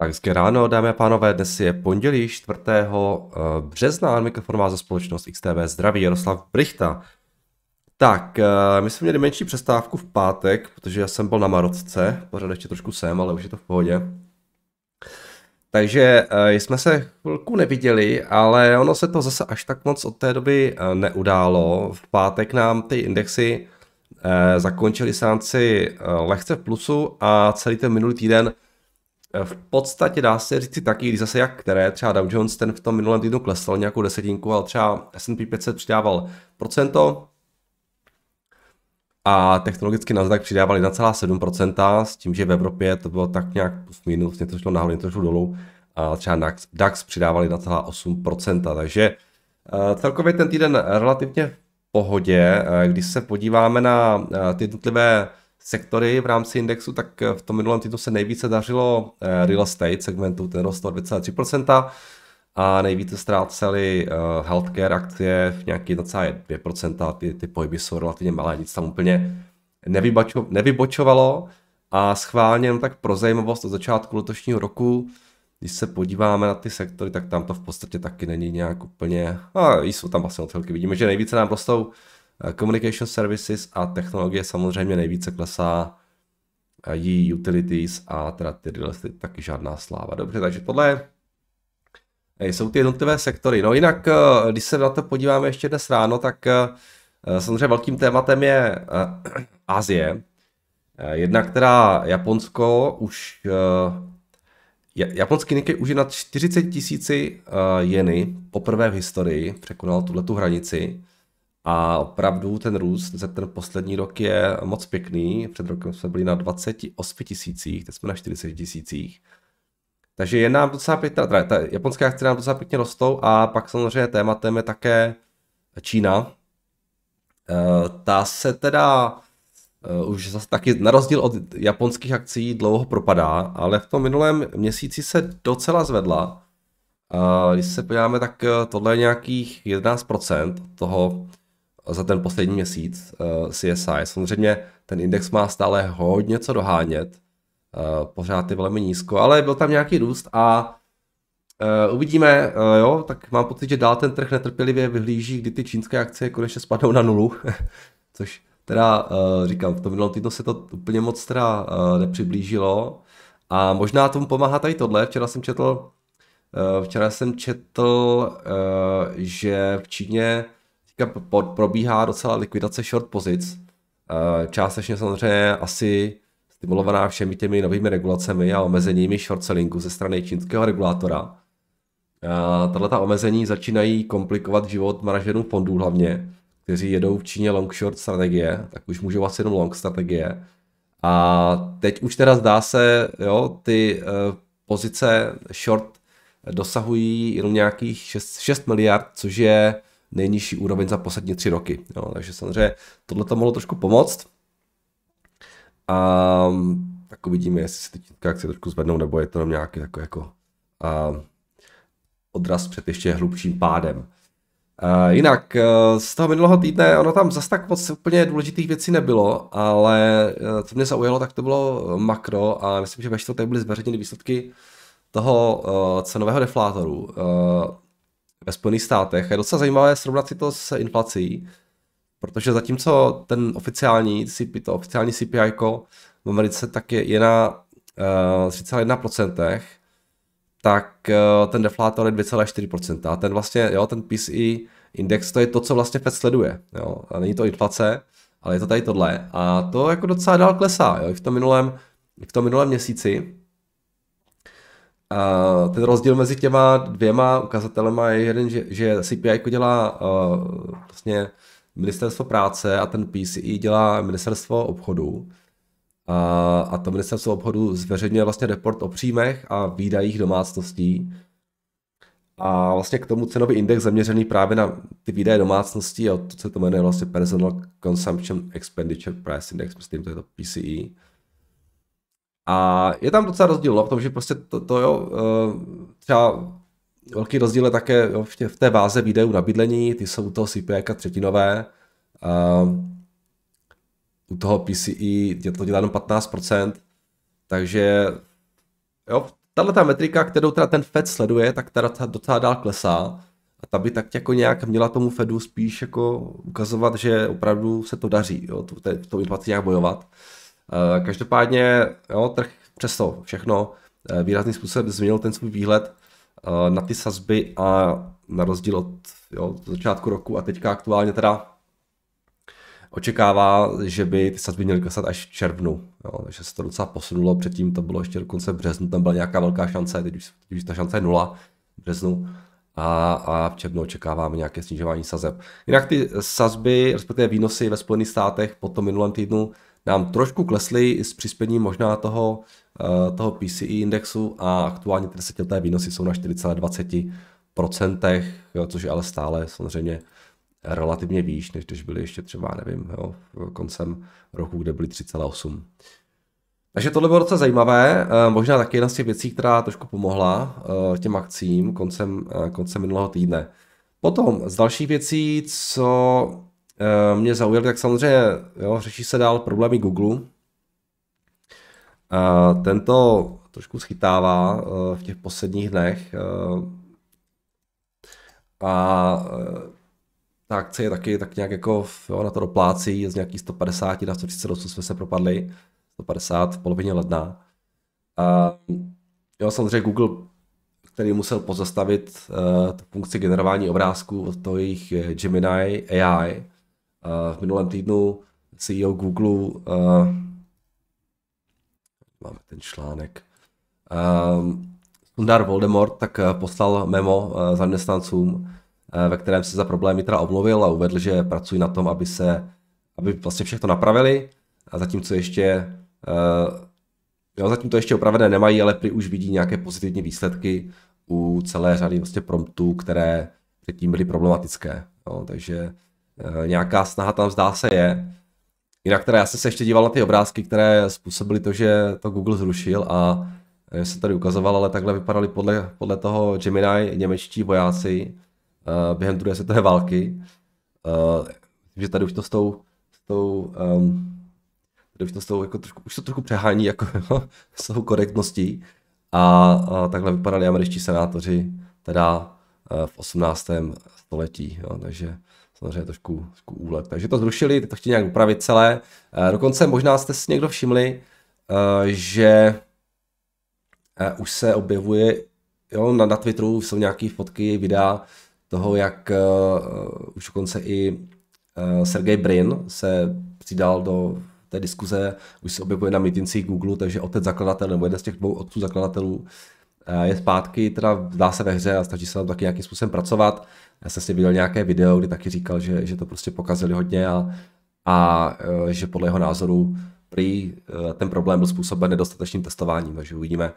Tak hezké ráno, dámy a pánové, dnes je pondělí 4. Eh, března, mikrofon má za společnost XTV Zdraví Jaroslav Brichta. Tak, eh, my jsme měli menší přestávku v pátek, protože já jsem byl na Marotce, pořád ještě trošku jsem, ale už je to v pohodě. Takže eh, jsme se chvilku neviděli, ale ono se to zase až tak moc od té doby neudálo. V pátek nám ty indexy zakončili sánci lehce v plusu a celý ten minulý týden Eh, v podstatě dá se říct taky, když zase jak které, třeba Dow Jones ten v tom minulém týdnu klesl nějakou desetinku, ale třeba S&P 500 přidával procento a technologicky Nasdaq přidával 1,7%, s tím, že v Evropě to bylo tak nějak plus minus, něco šlo nahoru, něco šlo dolů, a třeba DAX, DAX přidával 1,8%, takže eh, celkově ten týden relativně v pohodě, eh, když se podíváme na ty jednotlivé sektory v rámci indexu, tak eh, v tom minulém týdnu se nejvíce dařilo eh, hmm. real estate segmentu, ten rostl 2,3% a nejvíce ztráceli eh, healthcare akcie v nějaký 1,2%, ty, ty pohyby jsou relativně malé, nic tam úplně nevybačo, nevybočovalo a schválně tak pro zajímavost od začátku letošního roku když se podíváme na ty sektory, tak tam to v podstatě taky není nějak úplně, a jsou tam vlastně odchylky. Vidíme, že nejvíce nám rostou Eh, communication services a technologie samozřejmě nejvíce klesá eh, jí utilities a teda ty listy taky žádná sláva. Dobře, takže tohle eh, jsou ty jednotlivé sektory. No jinak, když se na to podíváme ještě dnes ráno, tak samozřejmě velkým tématem je Asie. Jedna, která Japonsko už Japonský Nikkei už je nad 40 tisíci jeny poprvé v historii, překonal tuhletu hranici. A opravdu ten růst za ten poslední rok je moc pěkný. Před rokem jsme byli na 28 tisících, teď jsme na 40 tisících. Takže je nám docela pěkně, teda, ta japonská akce nám docela pěkně rostou a pak samozřejmě tématem je také Čína. Eh, ta se teda eh, už zase taky na rozdíl od japonských akcí dlouho propadá, ale v tom minulém měsíci se docela zvedla. Eh, když se podíváme, tak tohle je nějakých 11% toho za ten poslední měsíc uh, eh, CSI. Samozřejmě ten index má stále hodně co dohánět, uh, pořád je velmi nízko, ale byl tam nějaký růst a uh, uvidíme, uh, jo, tak mám pocit, že dál ten trh netrpělivě vyhlíží, kdy ty čínské akcie konečně spadnou na nulu, což teda uh, říkám, v tom minulém týdnu se to úplně moc teda uh, nepřiblížilo a možná tomu pomáhá tady tohle, včera jsem četl, uh, včera jsem četl, uh, že v Číně teďka probíhá docela likvidace short pozic. Hmm. Eh, částečně samozřejmě asi stimulovaná všemi těmi novými regulacemi a omezeními short sellingu ze strany čínského regulátora. Eh, Tato omezení začínají komplikovat život manažerů fondů hlavně, kteří jedou v Číně long short strategie, tak už můžou asi jenom long strategie. A teď už teda zdá se, jo, ty eh, pozice short dosahují jenom nějakých 6, 6 miliard, což je nejnižší úroveň za poslední tři roky. Jo, takže samozřejmě tohle to mohlo trošku pomoct. A tak uvidíme, jestli se ty akce trošku zvednou, nebo je to jenom nějaký jako, jako a, odraz před ještě hlubším pádem. A, jinak, e, z toho minulého týdne, ono tam zas tak moc úplně důležitých věcí nebylo, ale e, co mě zaujalo, tak to bylo makro a myslím, že ve čtvrtek byly zveřejněny výsledky toho uh, cenového deflátoru. Uh, ve Spojených státech. Je docela zajímavé srovnat si to s inflací, protože zatímco ten oficiální, to oficiální CPI jako v Americe tak je, je na uh, eh, 3,1%, tak uh, ten deflátor je 2,4%. A ten vlastně, jo, ten PCI e index, to je to, co vlastně Fed sleduje. Jo. A není to inflace, ale je to tady tohle. A to jako docela dál klesá. Jo. I v tom minulém, v tom minulém měsíci a ten rozdíl mezi těma dvěma ukazatelema je jeden, že, že CPI jako dělá uh, vlastně ministerstvo práce a ten PCI e dělá ministerstvo obchodu. A, a to ministerstvo obchodu zveřejňuje vlastně report o příjmech a výdajích domácností. A vlastně k tomu cenový index zaměřený právě na ty výdaje domácností, a to se to jmenuje vlastně Personal Consumption Expenditure Price Index, myslím, to je to PCE. A je tam docela rozdíl, no, protože prostě to, to jo, eh, třeba velký rozdíl je také jo, v, tě, v té váze videů na bydlení, ty jsou u toho CPEK třetinové, eh, u toho PCI e je to dělá jenom 15%, takže jo, tahle ta metrika, kterou teda ten Fed sleduje, tak teda ta docela dál klesá a ta by tak jako nějak měla tomu Fedu spíš jako ukazovat, že opravdu se to daří, jo, to, to, inflaci nějak bojovat. Eh, každopádně jo, trh přesto všechno eh, výrazným způsobem změnil ten svůj výhled eh, na ty sazby a na rozdíl od jo, začátku roku a teďka aktuálně teda očekává, že by ty sazby měly klesat až v červnu. Jo, že se to docela posunulo, předtím to bylo ještě dokonce v březnu, tam byla nějaká velká šance, teď už, teď už ta šance je nula v březnu a, a v červnu očekáváme nějaké snižování sazeb. Jinak ty sazby, respektive výnosy ve Spojených státech po tom minulém týdnu nám trošku klesly s přispěním možná toho, eh, toho PCI e indexu a aktuálně ty desetileté výnosy jsou na 4,20%, což je ale stále samozřejmě relativně výš, než když byly ještě třeba, nevím, jo, koncem roku, kde byly 3,8. Takže tohle bylo docela zajímavé, eh, možná taky jedna z těch věcí, která trošku pomohla eh, těm akcím koncem, koncem minulého týdne. Potom z dalších věcí, co Eh, mě zaujaly, tak samozřejmě jo, řeší se dál problémy Google. Eh, Tento trošku schytává eh, v těch posledních dnech. A ta akce je taky tak nějak jako jo, na to doplácí, z nějakých 150 na 138 jsme se propadli, 150 v polovině ledna. A jo, samozřejmě Google, který musel pozastavit uh, tu funkci generování obrázků od toho jejich Gemini AI, v minulém týdnu CEO Google, máme ten článek, Sundar Voldemort tak e, poslal memo e, zaměstnancům, e, ve kterém se za problémy teda omluvil a uvedl, že pracují na tom, aby se, aby vlastně všechno napravili a zatímco ještě jo, zatím to ještě opravené nemají, ale prý už vidí nějaké pozitivní výsledky u celé řady vlastně promptů, které předtím byly problematické. Jo, no, takže Eh, nějaká snaha tam zdá se je. Jinak teda já jsem se ještě díval na ty obrázky, které způsobily to, že to Google zrušil a eh, se tady ukazoval, ale takhle vypadali podle, podle toho Gemini němečtí vojáci uh, během druhé světové války. Uh, že tady už to s tou, s tou um, tady už to s tou, jako trošku, už to trochu přehání jako s tou korektností. A, a takhle vypadali američtí senátoři teda uh, v 18. století, jo, takže samozřejmě trošku, trošku úlet. Takže to zrušili, to chtějí nějak upravit celé. Eh, dokonce možná jste si někdo všimli, eh, že eh, už se objevuje, jo, na, na Twitteru jsou nějaké fotky, videa toho, jak už dokonce i Sergej Brin se přidal do té diskuze, už se objevuje na mítincích Google, takže otec zakladatel, nebo jeden z těch dvou otců zakladatelů Eh, je zpátky, teda zdá se ve hře a stačí se tam taky nějakým způsobem pracovat. Já jsem si viděl nějaké video, kdy taky říkal, že, že to prostě pokazili hodně a, a eh, že podle jeho názoru prý eh, ten problém byl způsoben nedostatečným testováním, takže uvidíme,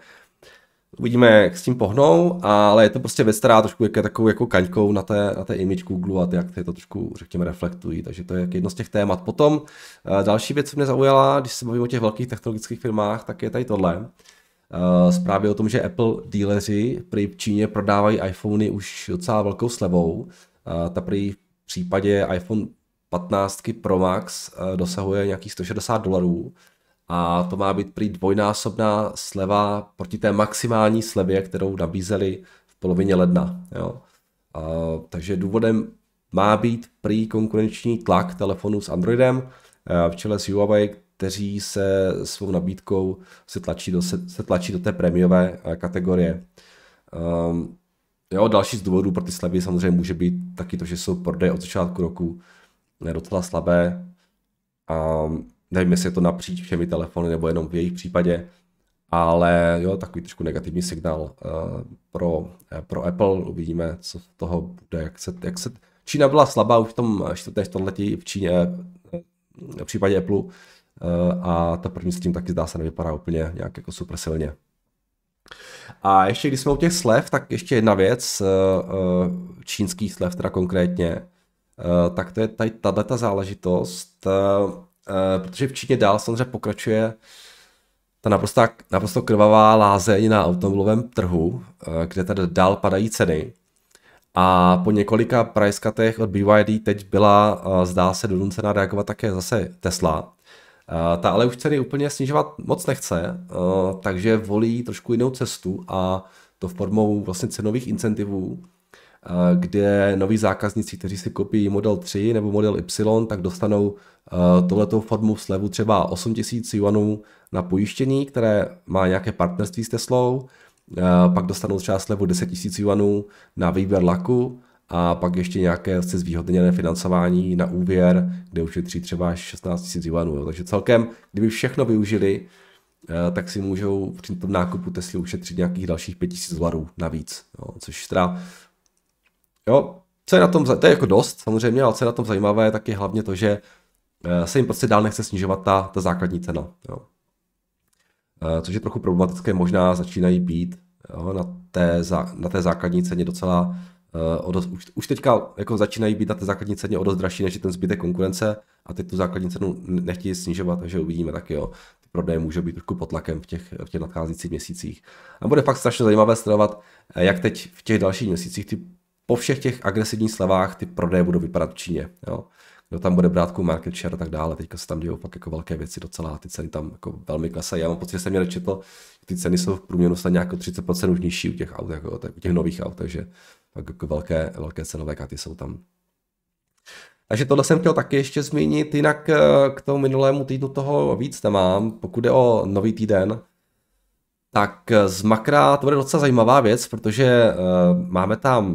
uvidíme, jak s tím pohnou, ale je to prostě věc, která trošku je takovou jako kaňkou na té, na té image Google a ty jak to trošku, řekněme, reflektují, takže to je jedno z těch témat. Potom další věc, co mě zaujala, když se bavím o těch velkých technologických firmách, tak je tady tohle. Eh, zprávy o tom, že Apple dealeri prý v Číně prodávají iPhony už docela velkou slevou. Eh, ta prý v případě iPhone 15 Pro Max eh, dosahuje nějakých 160 dolarů a to má být prý dvojnásobná sleva proti té maximální slevě, kterou nabízeli v polovině ledna. Jo. A, takže důvodem má být prý konkurenční tlak telefonů s Androidem v čele s Huawei, kteří se svou nabídkou se tlačí do, se, se tlačí do té prémiové eh, kategorie. Um, jo, další z důvodů pro ty slevy samozřejmě může být taky to, že jsou prodeje od začátku roku docela slabé. A um, ehm, nevím, jestli je to napříč všemi telefony nebo jenom v jejich případě, ale jo, takový trošku negativní signál uh, pro, uh, pro Apple. Uvidíme, co z toho bude, jak se, jak se... Čína byla slabá už v tom čtvrté čtvrtletí v Číně, v případě Apple Eh, a ta první s tím taky zdá se nevypadá úplně nějak jako super silně. A ještě když jsme u těch slev, tak ještě jedna věc, eh, eh, čínských slev teda konkrétně, tak to je tady tato záležitost, protože v Číně dál samozřejmě pokračuje ta naprosto, naprosto krvavá lázeň na automobilovém trhu, kde tady dál padají ceny. A po několika price cutech od BYD teď byla, zdá se, donucena reagovat také zase Tesla. Eh, ta ale už ceny úplně snižovat moc nechce, eh, takže volí trošku jinou cestu a to v formou vlastně cenových incentivů, eh, kde noví zákazníci, kteří si koupí model 3 nebo model Y, tak dostanou tohletou formu slevu třeba 8000 juanů na pojištění, které má nějaké partnerství s Teslou, pak dostanou třeba slevu 10 000 juanů na výběr laku, a pak ještě nějaké vlastně zvýhodněné financování na úvěr, kde ušetří třeba 16 000 juanů. Takže celkem, kdyby všechno využili, eh, tak si můžou při tom nákupu Tesly ušetřit nějakých dalších 5000 dolarů navíc. Jo, což teda, jo, co je na tom, to je jako dost samozřejmě, ale co je na tom zajímavé, tak je hlavně to, že eh, se jim prostě dál nechce snižovat ta, ta základní cena. Jo. Eh, což je trochu problematické, možná začínají být jo, na, té, na té základní ceně docela Uh, eh, odos, už, už teďka jako začínají být na té základní ceně o dost dražší než ten zbytek konkurence a teď tu základní cenu nechtějí snižovat, takže uvidíme taky, jo. Ty prodeje můžou být trošku pod tlakem v těch, v těch nadcházících měsících. A bude fakt strašně zajímavé sledovat, eh, jak teď v těch dalších měsících ty, po všech těch agresivních slevách ty prodeje budou vypadat v Číně, jo kdo tam bude brát jako market share a tak dále. Teďka se tam dějou fakt jako velké věci docela, ty ceny tam jako velmi klesají. Já mám pocit, že jsem mě nečetl, ty ceny jsou v průměru snad nějak 30% už nižší u těch aut, jako, u těch nových aut, takže fakt jako velké, velké cenové karty jsou tam. Takže tohle jsem chtěl taky ještě zmínit, jinak eh, k tomu minulému týdnu toho víc nemám. Pokud je o nový týden, tak eh, z Makra to bude docela zajímavá věc, protože uh, máme tam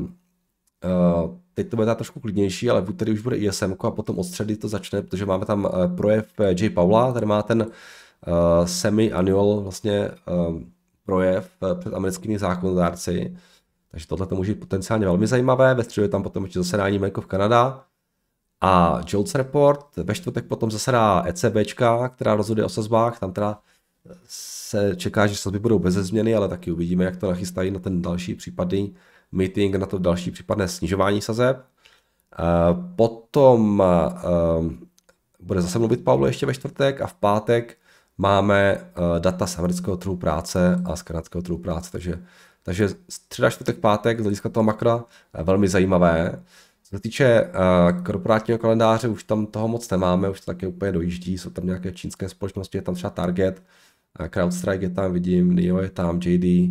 uh, Teď to bude trošku klidnější, ale tady už bude ISM a potom od středy to začne, protože máme tam eh, projev eh, J. Paula, tady má ten uh, eh, semi-annual vlastně uh, projev před americkými zákonodárci. Takže tohle to může být potenciálně velmi zajímavé. Ve středu je tam potom ještě zasedání v Kanada. A Jolts Report, ve čtvrtek potom zasedá ECBčka, která rozhoduje o sazbách, tam teda se čeká, že sazby budou bez změny, ale taky uvidíme, jak to nachystají na ten další případný meeting na to další případné snižování sazeb. Eh, potom eh, bude zase mluvit Pavlo ještě ve čtvrtek a v pátek máme eh, data z amerického trhu práce a z kanadského trhu práce, takže, takže středa, čtvrtek, pátek z hlediska toho makra velmi zajímavé. Co se týče korporátního kalendáře, už tam toho moc nemáme, už to také úplně dojíždí, jsou tam nějaké čínské společnosti, je tam třeba Target, CrowdStrike je tam, vidím, NIO je tam, JD,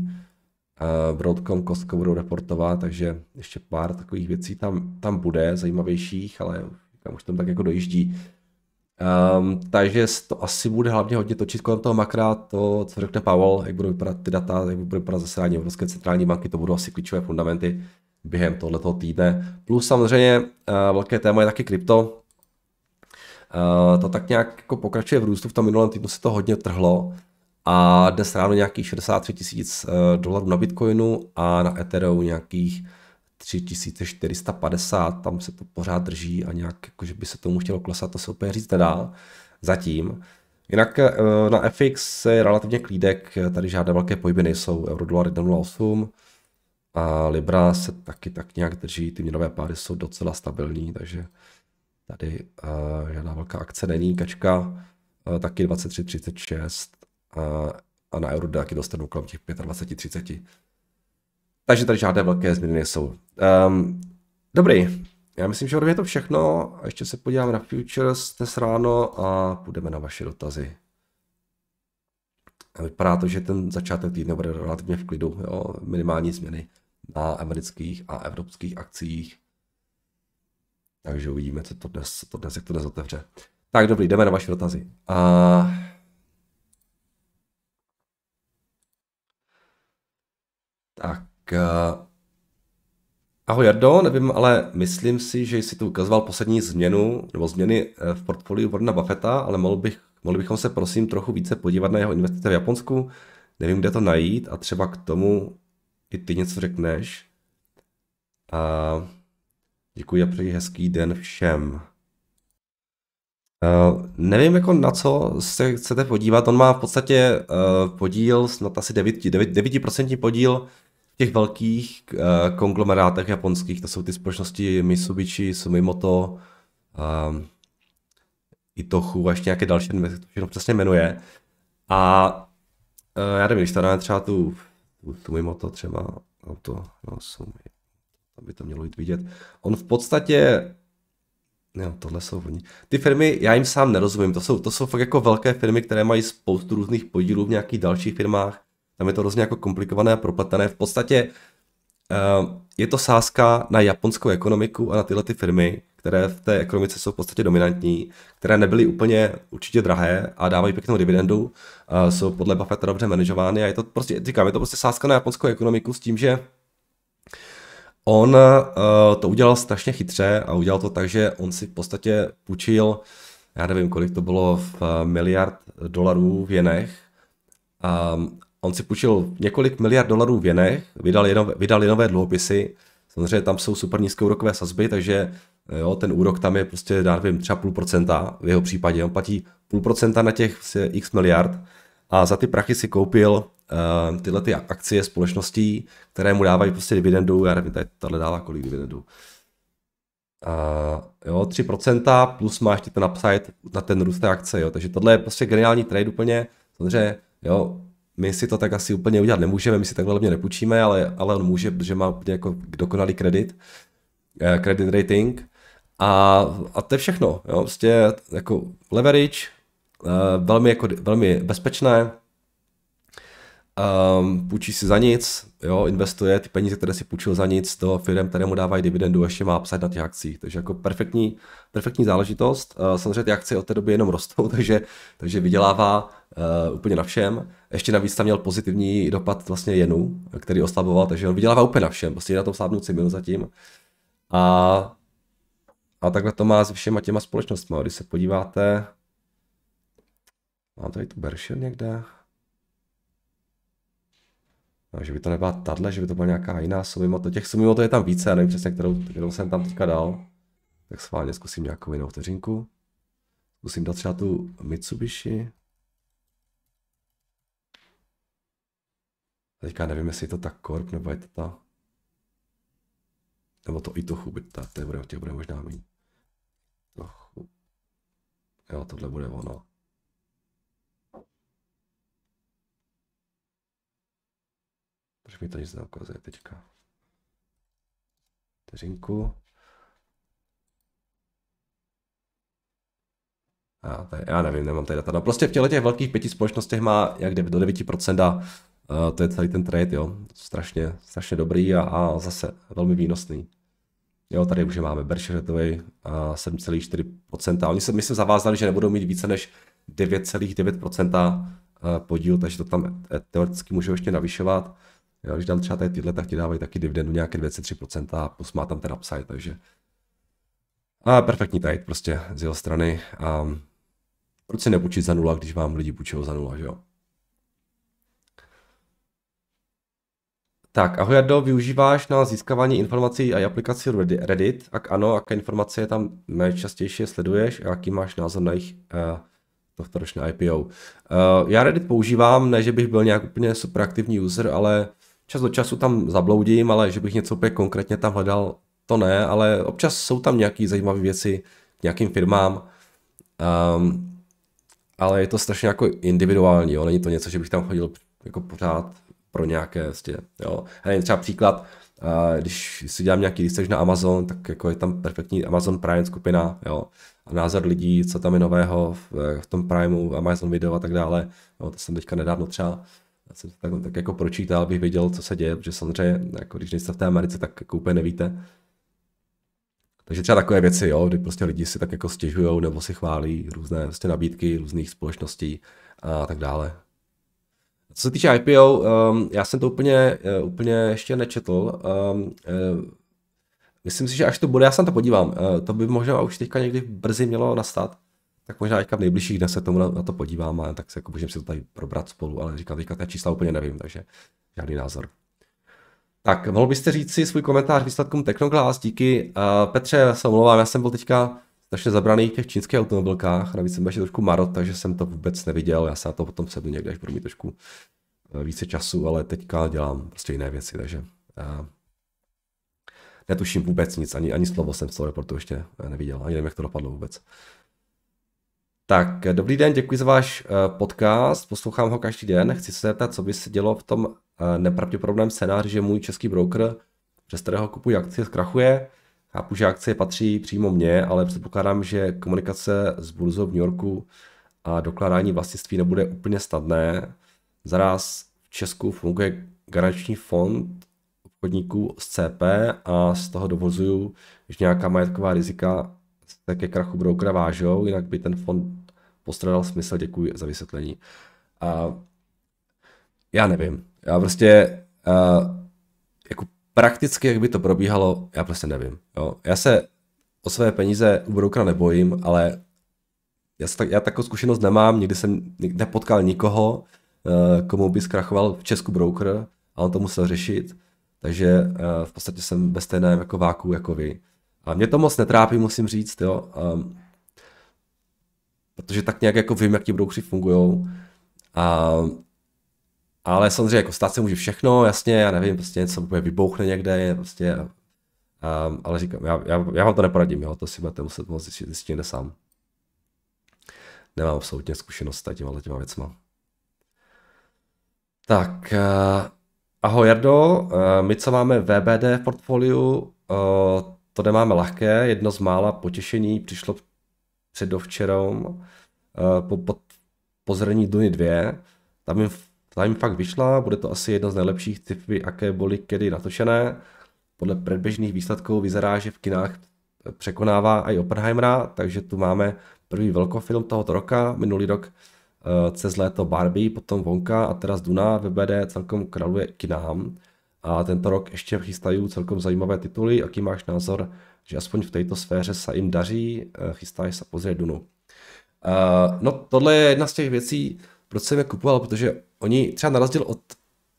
Broadcom eh, Costco budou reportovat, takže ještě pár takových věcí tam, tam bude, zajímavějších, ale tam už tam tak jako dojíždí. Um, takže to asi bude hlavně hodně točit kolem toho makra, to, co řekne Pavel, jak budou vypadat ty data, jak budou vypadat zasedání Evropské centrální banky, to budou asi klíčové fundamenty během tohoto týdne. Plus samozřejmě uh, velké téma je taky krypto. Uh, to tak nějak jako pokračuje v růstu, v tom minulém týdnu se to hodně trhlo a dnes ráno nějakých 63 tisíc eh, dolarů na Bitcoinu a na Ethereum nějakých 3450, tam se to pořád drží a nějak, jakože by se tomu chtělo klesat, to se úplně říct nedá zatím. Jinak eh, na FX je relativně klídek, tady žádné velké pohyby nejsou, Euro dolar 1,08 a Libra se taky tak nějak drží, ty měnové páry jsou docela stabilní, takže tady eh, žádná velká akce není, kačka taky 23,36 a, a na euro taky dostanou kolem těch 25-30. Takže tady žádné velké změny nejsou. Um, dobrý, já myslím, že je to všechno. A ještě se podíváme na futures dnes ráno a půjdeme na vaše dotazy. A vypadá to, že ten začátek týdne bude relativně v klidu, jo? minimální změny na amerických a evropských akcích. Takže uvidíme, co to dnes, co to dnes, jak to dnes otevře. Tak dobrý, jdeme na vaše dotazy. A... Tak. Eh, ahoj Jardo, nevím, ale myslím si, že jsi tu ukazoval poslední změnu nebo změny eh, v portfoliu Warrena Buffetta, ale mohl bych, mohli bychom se prosím trochu více podívat na jeho investice v Japonsku. Nevím, kde to najít a třeba k tomu i ty něco řekneš. A děkuji a přeji hezký den všem. Uh, nevím, jako na co se chcete podívat. On má v podstatě uh, podíl, snad asi 9%, 9%, 9% podíl těch velkých uh, konglomerátech japonských, to jsou ty společnosti Mitsubishi, Sumimoto, um, Itochu a ještě nějaké další, nevím, to všechno přesně jmenuje. A uh, já nevím, když tady třeba tu, tu, Sumimoto třeba, auto, no, Sumi, aby to mělo jít vidět. On v podstatě Jo, tohle jsou oni. Ty firmy, já jim sám nerozumím, to jsou, to jsou fakt jako velké firmy, které mají spoustu různých podílů v nějakých dalších firmách tam je to hrozně jako komplikované a propletené. V podstatě eh, je to sázka na japonskou ekonomiku a na tyhle ty firmy, které v té ekonomice jsou v podstatě dominantní, které nebyly úplně určitě drahé a dávají pěknou dividendu, eh, jsou podle Buffetta dobře manažovány a je to prostě, říkám, je to prostě sázka na japonskou ekonomiku s tím, že on eh, to udělal strašně chytře a udělal to tak, že on si v podstatě půjčil, já nevím, kolik to bylo v miliard dolarů v jenech, On si půjčil několik miliard dolarů v jenech, vydal, jenom, vydal jenové dluhopisy, samozřejmě tam jsou super nízké úrokové sazby, takže eh, jo, ten úrok tam je prostě, já nevím, třeba půl procenta v jeho případě. On platí půl procenta na těch x miliard a za ty prachy si koupil uh, tyhle ty akcie společností, které mu dávají prostě dividendu, já nevím, tady dává kolik dividendu. Uh, jo, 3% plus máš ty ten upside na ten růst té akce, jo, takže tohle je prostě geniální trade úplně, samozřejmě, jo, my si to tak asi úplně udělat nemůžeme, my si takhle levně nepůjčíme, ale, ale on může, protože má úplně jako dokonalý kredit, kredit eh, rating. A, a to je všechno, jo, prostě jako leverage, eh, velmi, jako, velmi bezpečné, um, půjčí si za nic, jo, investuje ty peníze, které si půjčil za nic do firm, které mu dávají dividendu, ještě má psát na těch akcích. Takže jako perfektní, perfektní záležitost. Uh, samozřejmě ty akcie od té doby jenom rostou, takže, takže vydělává uh, úplně na všem. Ještě navíc tam měl pozitivní dopad vlastně jenu, který oslaboval, takže on vydělává úplně na všem, prostě na tom slábnoucí minu zatím. A, a takhle to má s všema těma společnostmi. Když se podíváte, mám tady tu Berkshire někde, No, že by to nebyla tahle, že by to byla nějaká jiná to Těch to je tam více, já nevím přesně, kterou, kterou jsem tam teďka dal. Tak schválně zkusím nějakou jinou vteřinku. Zkusím dát třeba tu Mitsubishi. Teďka nevím, jestli je to ta korp, nebo je to ta... Nebo to i to chubit, ta, to bude, těch bude možná mít. To chub... Jo, tohle bude ono. Proč mi to nic neukazuje teďka? Teřinku. Já, tady, já nevím, nemám tady data. No prostě v těchto těch velkých pěti společnostech má jak do 9% to je celý ten trade, jo. Strašně, strašně dobrý a, a zase velmi výnosný. Jo, tady už máme Berkshire Hathaway 7,4%. Oni se, my se zavázali, že nebudou mít více než 9,9% eh, podíl, takže to tam teoreticky můžou ještě navyšovat. Jo, když dám třeba tady tyhle, tak ti dávají taky dividendu nějaké 23% a plus má tam ten upside, takže a perfektní trade prostě z jeho strany. A proč si nepůjčit za nula, když vám lidi půjčují za nula, že jo? Tak, ahoj Jardo, využíváš na získávání informací a aplikaci Reddit? Ak ano, jaké informace je tam nejčastější sleduješ a jaký máš názor na jejich uh, tohtoročné IPO? Uh, eh, já Reddit používám, ne že bych byl nějak úplně super aktivní user, ale čas od času tam zabloudím, ale že bych něco úplně konkrétně tam hledal, to ne, ale občas jsou tam nějaké zajímavé věci k nějakým firmám, um, ale je to strašně jako individuální, jo? není to něco, že bych tam chodil jako pořád pro nějaké, vlastně, jo. Já nevím, třeba příklad, když si dělám nějaký research na Amazon, tak jako je tam perfektní Amazon Prime skupina, jo. A názor lidí, co tam je nového v, v tom Primeu, Amazon video a tak dále. Jo, to jsem teďka nedávno třeba já jsem tak, tak jako pročítal, abych věděl, co se děje, protože samozřejmě, jako když nejste v té Americe, tak jako úplně nevíte. Takže třeba takové věci, jo, kdy prostě lidi si tak jako stěžují nebo si chválí různé prostě nabídky různých společností a tak dále. Co se týče IPO, um, já jsem to úplně, uh, úplně ještě nečetl. Um, uh, myslím si, že až to bude, já se na to podívám. Uh, to by možná už teďka někdy brzy mělo nastat. Tak možná teďka v nejbližších dnech se tomu na, na to podívám a tak se jako můžeme si to tady probrat spolu, ale říkám teďka ta čísla úplně nevím, takže žádný názor. Tak, mohl byste říct si svůj komentář výsledkům Technoglass, díky. Uh, Petře, se omlouvám, já jsem byl teďka strašně zabraný v těch čínských automobilkách, navíc jsem ještě trošku marot, takže jsem to vůbec neviděl, já se na to potom sednu někde, až budu mít trošku eh, více času, ale teďka dělám prostě jiné věci, takže uh, netuším vůbec nic, ani, ani slovo jsem z toho reportu ještě eh, neviděl, ani nevím, jak to dopadlo vůbec. Tak, dobrý den, děkuji za váš podcast, poslouchám ho každý den. Chci se zeptat, co by se dělo v tom nepravděpodobném scénáři, že můj český broker, přes kterého kupuji akcie, zkrachuje. Chápu, že akcie patří přímo mně, ale předpokládám, že komunikace s burzou v New Yorku a dokládání vlastnictví nebude úplně snadné. Zaraz v Česku funguje garanční fond obchodníků z CP a z toho dovozuju, že nějaká majetková rizika se ke krachu brokera vážou, jinak by ten fond postradal smysl. Děkuji za vysvětlení. A já nevím. Já prostě uh, jako prakticky, jak by to probíhalo, já prostě nevím. Jo. Já se o své peníze u broukra nebojím, ale já, se tak, já takovou zkušenost nemám, nikdy jsem nepotkal nikoho, eh, komu by zkrachoval v Česku broker a on to musel řešit, takže eh, v podstatě jsem ve stejném jako váku jako vy. A mě to moc netrápí, musím říct, jo. Um, protože tak nějak jako vím, jak ti brokři fungují. A ale samozřejmě jako stát se může všechno, jasně, já nevím, prostě něco bude vybouchne někde, prostě, um, ale říkám, já, já, já, vám to neporadím, jo, to si budete muset moc zjistit, zjistit sám. Nemám absolutně zkušenost s těma těma věcma. Tak, uh, ahoj Jardo, uh, my co máme VBD v portfoliu, uh, to nemáme lehké, jedno z mála potěšení přišlo předovčerom uh, po, po, po zrní Duny 2, tam jim ta fakt vyšla, bude to asi jedna z nejlepších typy, jaké byly kedy natočené. Podle předběžných výsledků vyzerá, že v kinách překonává i Oppenheimera, takže tu máme první velkofilm tohoto roka, minulý rok eh, cez léto Barbie, potom Vonka a teraz Duna VBD celkom kraluje kinám. A tento rok ještě chystají celkom zajímavé tituly. Jaký máš názor, že aspoň v této sféře se jim daří, eh, chystáš se pozrieť Dunu? Uh, no tohle je jedna z těch věcí, proč jsem je kupoval, protože oni třeba na rozdíl od,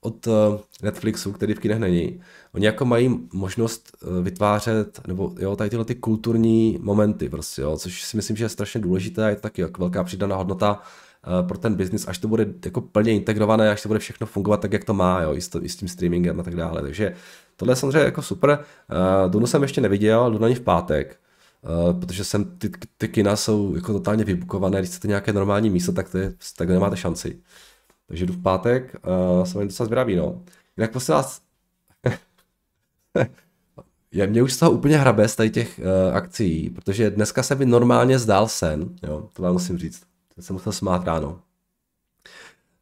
od eh, Netflixu, který v kinech není, oni jako mají možnost eh, vytvářet, nebo jo, tady tyhle ty kulturní momenty prostě, jo, což si myslím, že je strašně důležité a je to taky jako velká přidaná hodnota eh, pro ten biznis, až to bude jako plně integrované, až to bude všechno fungovat tak, jak to má, jo, i s, to, i s tím streamingem a tak dále, takže tohle je samozřejmě jako super. Dunu jsem ještě neviděl, jdu na ní v pátek, Uh, protože jsem, ty, ty kina jsou jako totálně vybukované, když chcete nějaké normální místo, tak, to je, tak nemáte šanci. Takže jdu v pátek, uh, jsem docela zvědavý, no. Jinak prosím vás, já, mě už z toho úplně hrabe z tady těch uh, akcí, protože dneska se mi normálně zdál sen, jo, to vám musím říct. To jsem musel smát ráno.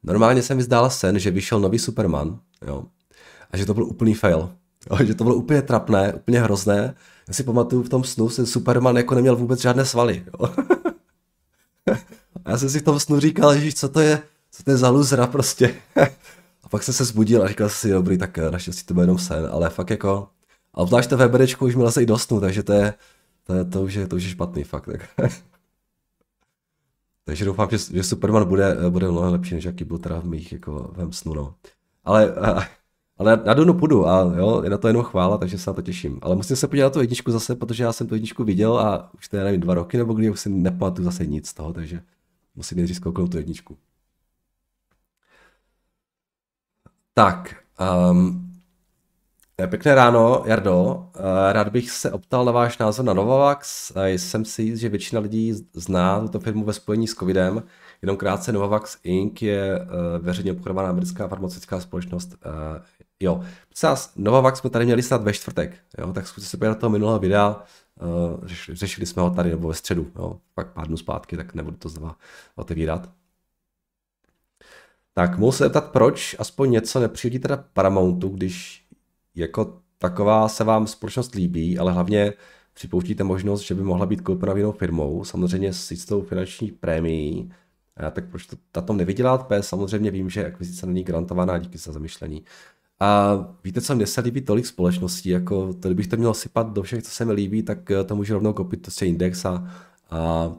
Normálně se mi zdál sen, že vyšel nový Superman, jo, a že to byl úplný fail. Jo, že to bylo úplně trapné, úplně hrozné. Já si pamatuju, v tom snu že Superman jako neměl vůbec žádné svaly. Jo. a já jsem si v tom snu říkal, že co to je, co to je za luzra prostě. a pak jsem se zbudil a říkal si, dobrý, tak eh, naštěstí to byl jenom sen, ale fakt jako, a obzvlášť to VBDčko už mi leze i dostnu, takže to je, to, je, to, už, je, to už je špatný fakt. Tak. takže doufám, že, že Superman bude, eh, bude mnohem lepší, než jaký byl teda v mých jako v snu, no. Ale, eh, ale na Donu půjdu a jo, je na to jenom chvála, takže se na to těším. Ale musím se podívat na tu jedničku zase, protože já jsem tu jedničku viděl a už to je nevím, dva roky nebo kdy už si nepamatuju zase nic z toho, takže musím nejdřív skouknout tu jedničku. Tak, um, pěkné ráno, Jardo. Eh, rád bych se optal na váš názor na Novavax. Eh, jsem si jist, že většina lidí zná tuto firmu ve spojení s covidem. Jenom krátce, Novavax Inc. je eh, veřejně obchodovaná americká farmaceutická společnost. Jo, Přes Novavax jsme tady měli snad ve čtvrtek, jo, tak zkuste se podívat na toho minulého videa. Řešili, řešili jsme ho tady nebo ve středu, jo, pak pár dnů zpátky, tak nebudu to znova otevírat. Tak mohu se zeptat, proč aspoň něco nepřijde teda Paramountu, když jako taková se vám společnost líbí, ale hlavně připouštíte možnost, že by mohla být koupena jinou firmou, samozřejmě s jistou finanční prémií, a tak proč to na tom nevydělat? P, samozřejmě vím, že akvizice není garantovaná, díky za zamišlení. A víte co, mně se líbí tolik společností, jako to, kdybych to měl sypat do všech, co se mi líbí, tak to můžu rovnou koupit to index a, a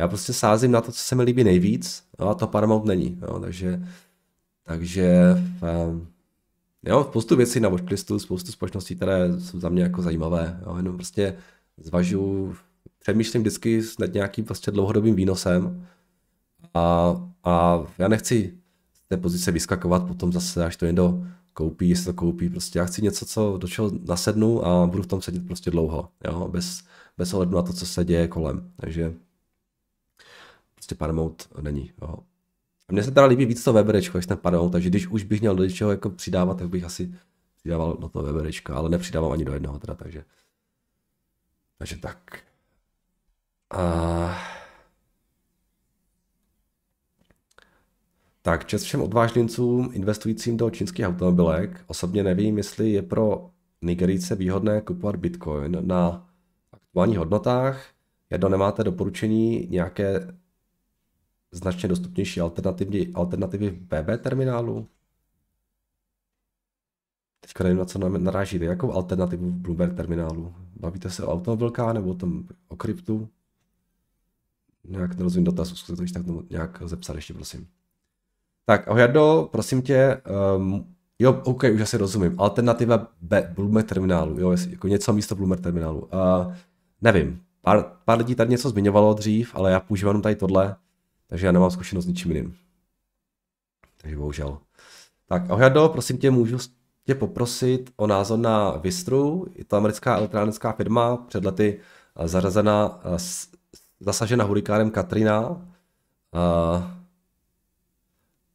já prostě sázím na to, co se mi líbí nejvíc, no a to Paramount není, no, takže, takže um, jo, spoustu věcí na watchlistu, spoustu společností, které jsou za mě jako zajímavé, jo, jenom prostě zvažu, přemýšlím vždycky nad nějakým prostě dlouhodobým výnosem a, a já nechci z té pozice vyskakovat potom zase, až to někdo koupí, jestli to koupí, prostě já chci něco, co, do čeho nasednu a budu v tom sedět prostě dlouho, jo, bez, bez ohledu na to, co se děje kolem, takže prostě Paramount není. Jo. A mně se teda líbí víc to Weberečko, než ten Paramount, takže když už bych měl do něčeho jako přidávat, tak bych asi přidával do toho Weberečka, ale nepřidávám ani do jednoho teda, takže. Takže tak. A... Tak, čest všem odvážlincům investujícím do čínských automobilek. Osobně nevím, jestli je pro Nigerice výhodné kupovat Bitcoin na aktuálních hodnotách. Jedno nemáte doporučení nějaké značně dostupnější alternativy, alternativy v BB terminálu? Teďka nevím, na co narážíte. Jakou alternativu v Bloomberg terminálu? Bavíte se o automobilkách nebo o tom o kryptu? Nějak nerozumím dotaz, to tak nějak zepsat ještě, prosím. Tak, Ojardo, prosím tě, um, jo, OK, už asi rozumím. Alternativa B, Bloomberg terminálu, jo, jako něco místo Bloomberg terminálu. Uh, nevím, pár, pár lidí tady něco zmiňovalo dřív, ale já používám tady tohle. Takže já nemám zkušenost s ničím jiným. Takže bohužel. Tak Ohjado, prosím tě, můžu tě poprosit o názor na Vistru. Je to americká elektronická firma, před lety eh, zařazena, eh, zasažena hurikánem Katrina. A,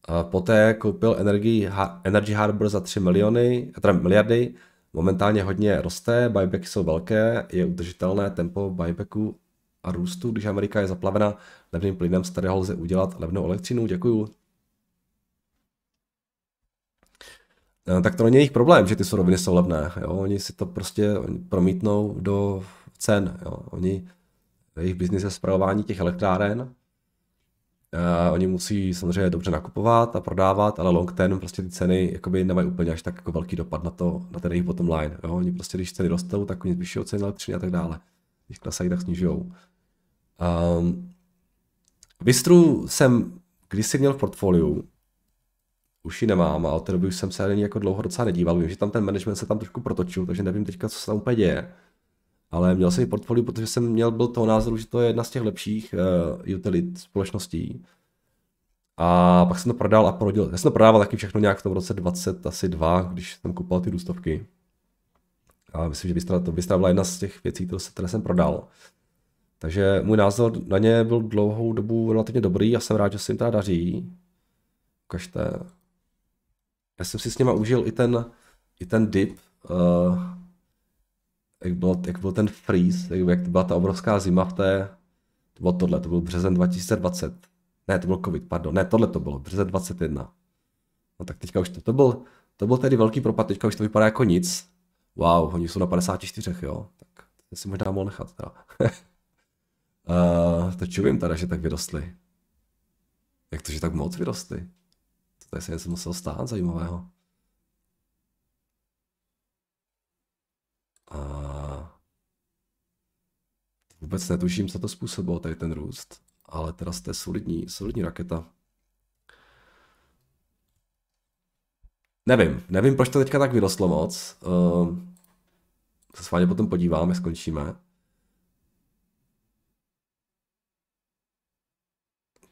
eh, poté koupil energii. Energy Harbor za 3 miliony, teda miliardy. Momentálně hodně roste, buybacky jsou velké, je udržitelné tempo buybacku a růstu, když Amerika je zaplavena levným plynem, z kterého lze udělat levnou elektřinu. Děkuju. E, tak to není jejich problém, že ty suroviny jsou levné. Jo? Oni si to prostě promítnou do cen. Jo? Oni, jejich biznis je zpravování těch elektráren. Uh, oni musí samozřejmě dobře nakupovat a prodávat, ale long term prostě ty ceny jakoby nemají úplně až tak jako velký dopad na to, na ten jejich bottom line. Jo? Oni prostě, když ceny rostou, tak oni zvyšují ceny elektřiny a tak dále. Když klesají, tak snižují. Um, ehm, Vistru jsem kdysi měl v portfoliu, už ji nemám ale od té doby už jsem se ani jako dlouho docela nedíval. Vím, že tam ten management se tam trošku protočil, takže nevím teďka, co se tam úplně děje. Ale měl jsem ji portfolio, protože jsem měl, byl toho názoru, že to je jedna z těch lepších uh, eh, utilit společností. A pak jsem to prodal a porodil. Já jsem to prodával taky všechno nějak v tom roce 20, asi dva, když jsem kupoval ty růstovky. A myslím, že Bystra, to Bystra byla jedna z těch věcí, které, se, které jsem prodal. Takže můj názor na ně byl dlouhou dobu relativně dobrý a jsem rád, že se jim teda daří. Ukažte. Já jsem si s nima užil i ten, i ten dip, uh, jak, byl, jak byl ten freeze, jak, jak byla ta obrovská zima v té, to bylo tohle, to byl březen 2020. Ne, to byl covid, pardon, ne, tohle to bylo, březen 21. No tak teďka už to, to byl, to byl tedy velký propad, teďka už to vypadá jako nic. Wow, oni jsou na 54, jo, tak to si možná mohl nechat teda. Uh, to čuvím teda, že tak vyrostly. Jak to, že tak moc vyrostly? To tady se něco muselo stát zajímavého. A uh, vůbec netuším, co to způsobilo, tady ten růst. Ale teda jste solidní, solidní raketa. Nevím, nevím, proč to teďka tak vyrostlo moc. Uh, se s vámi potom podíváme, skončíme.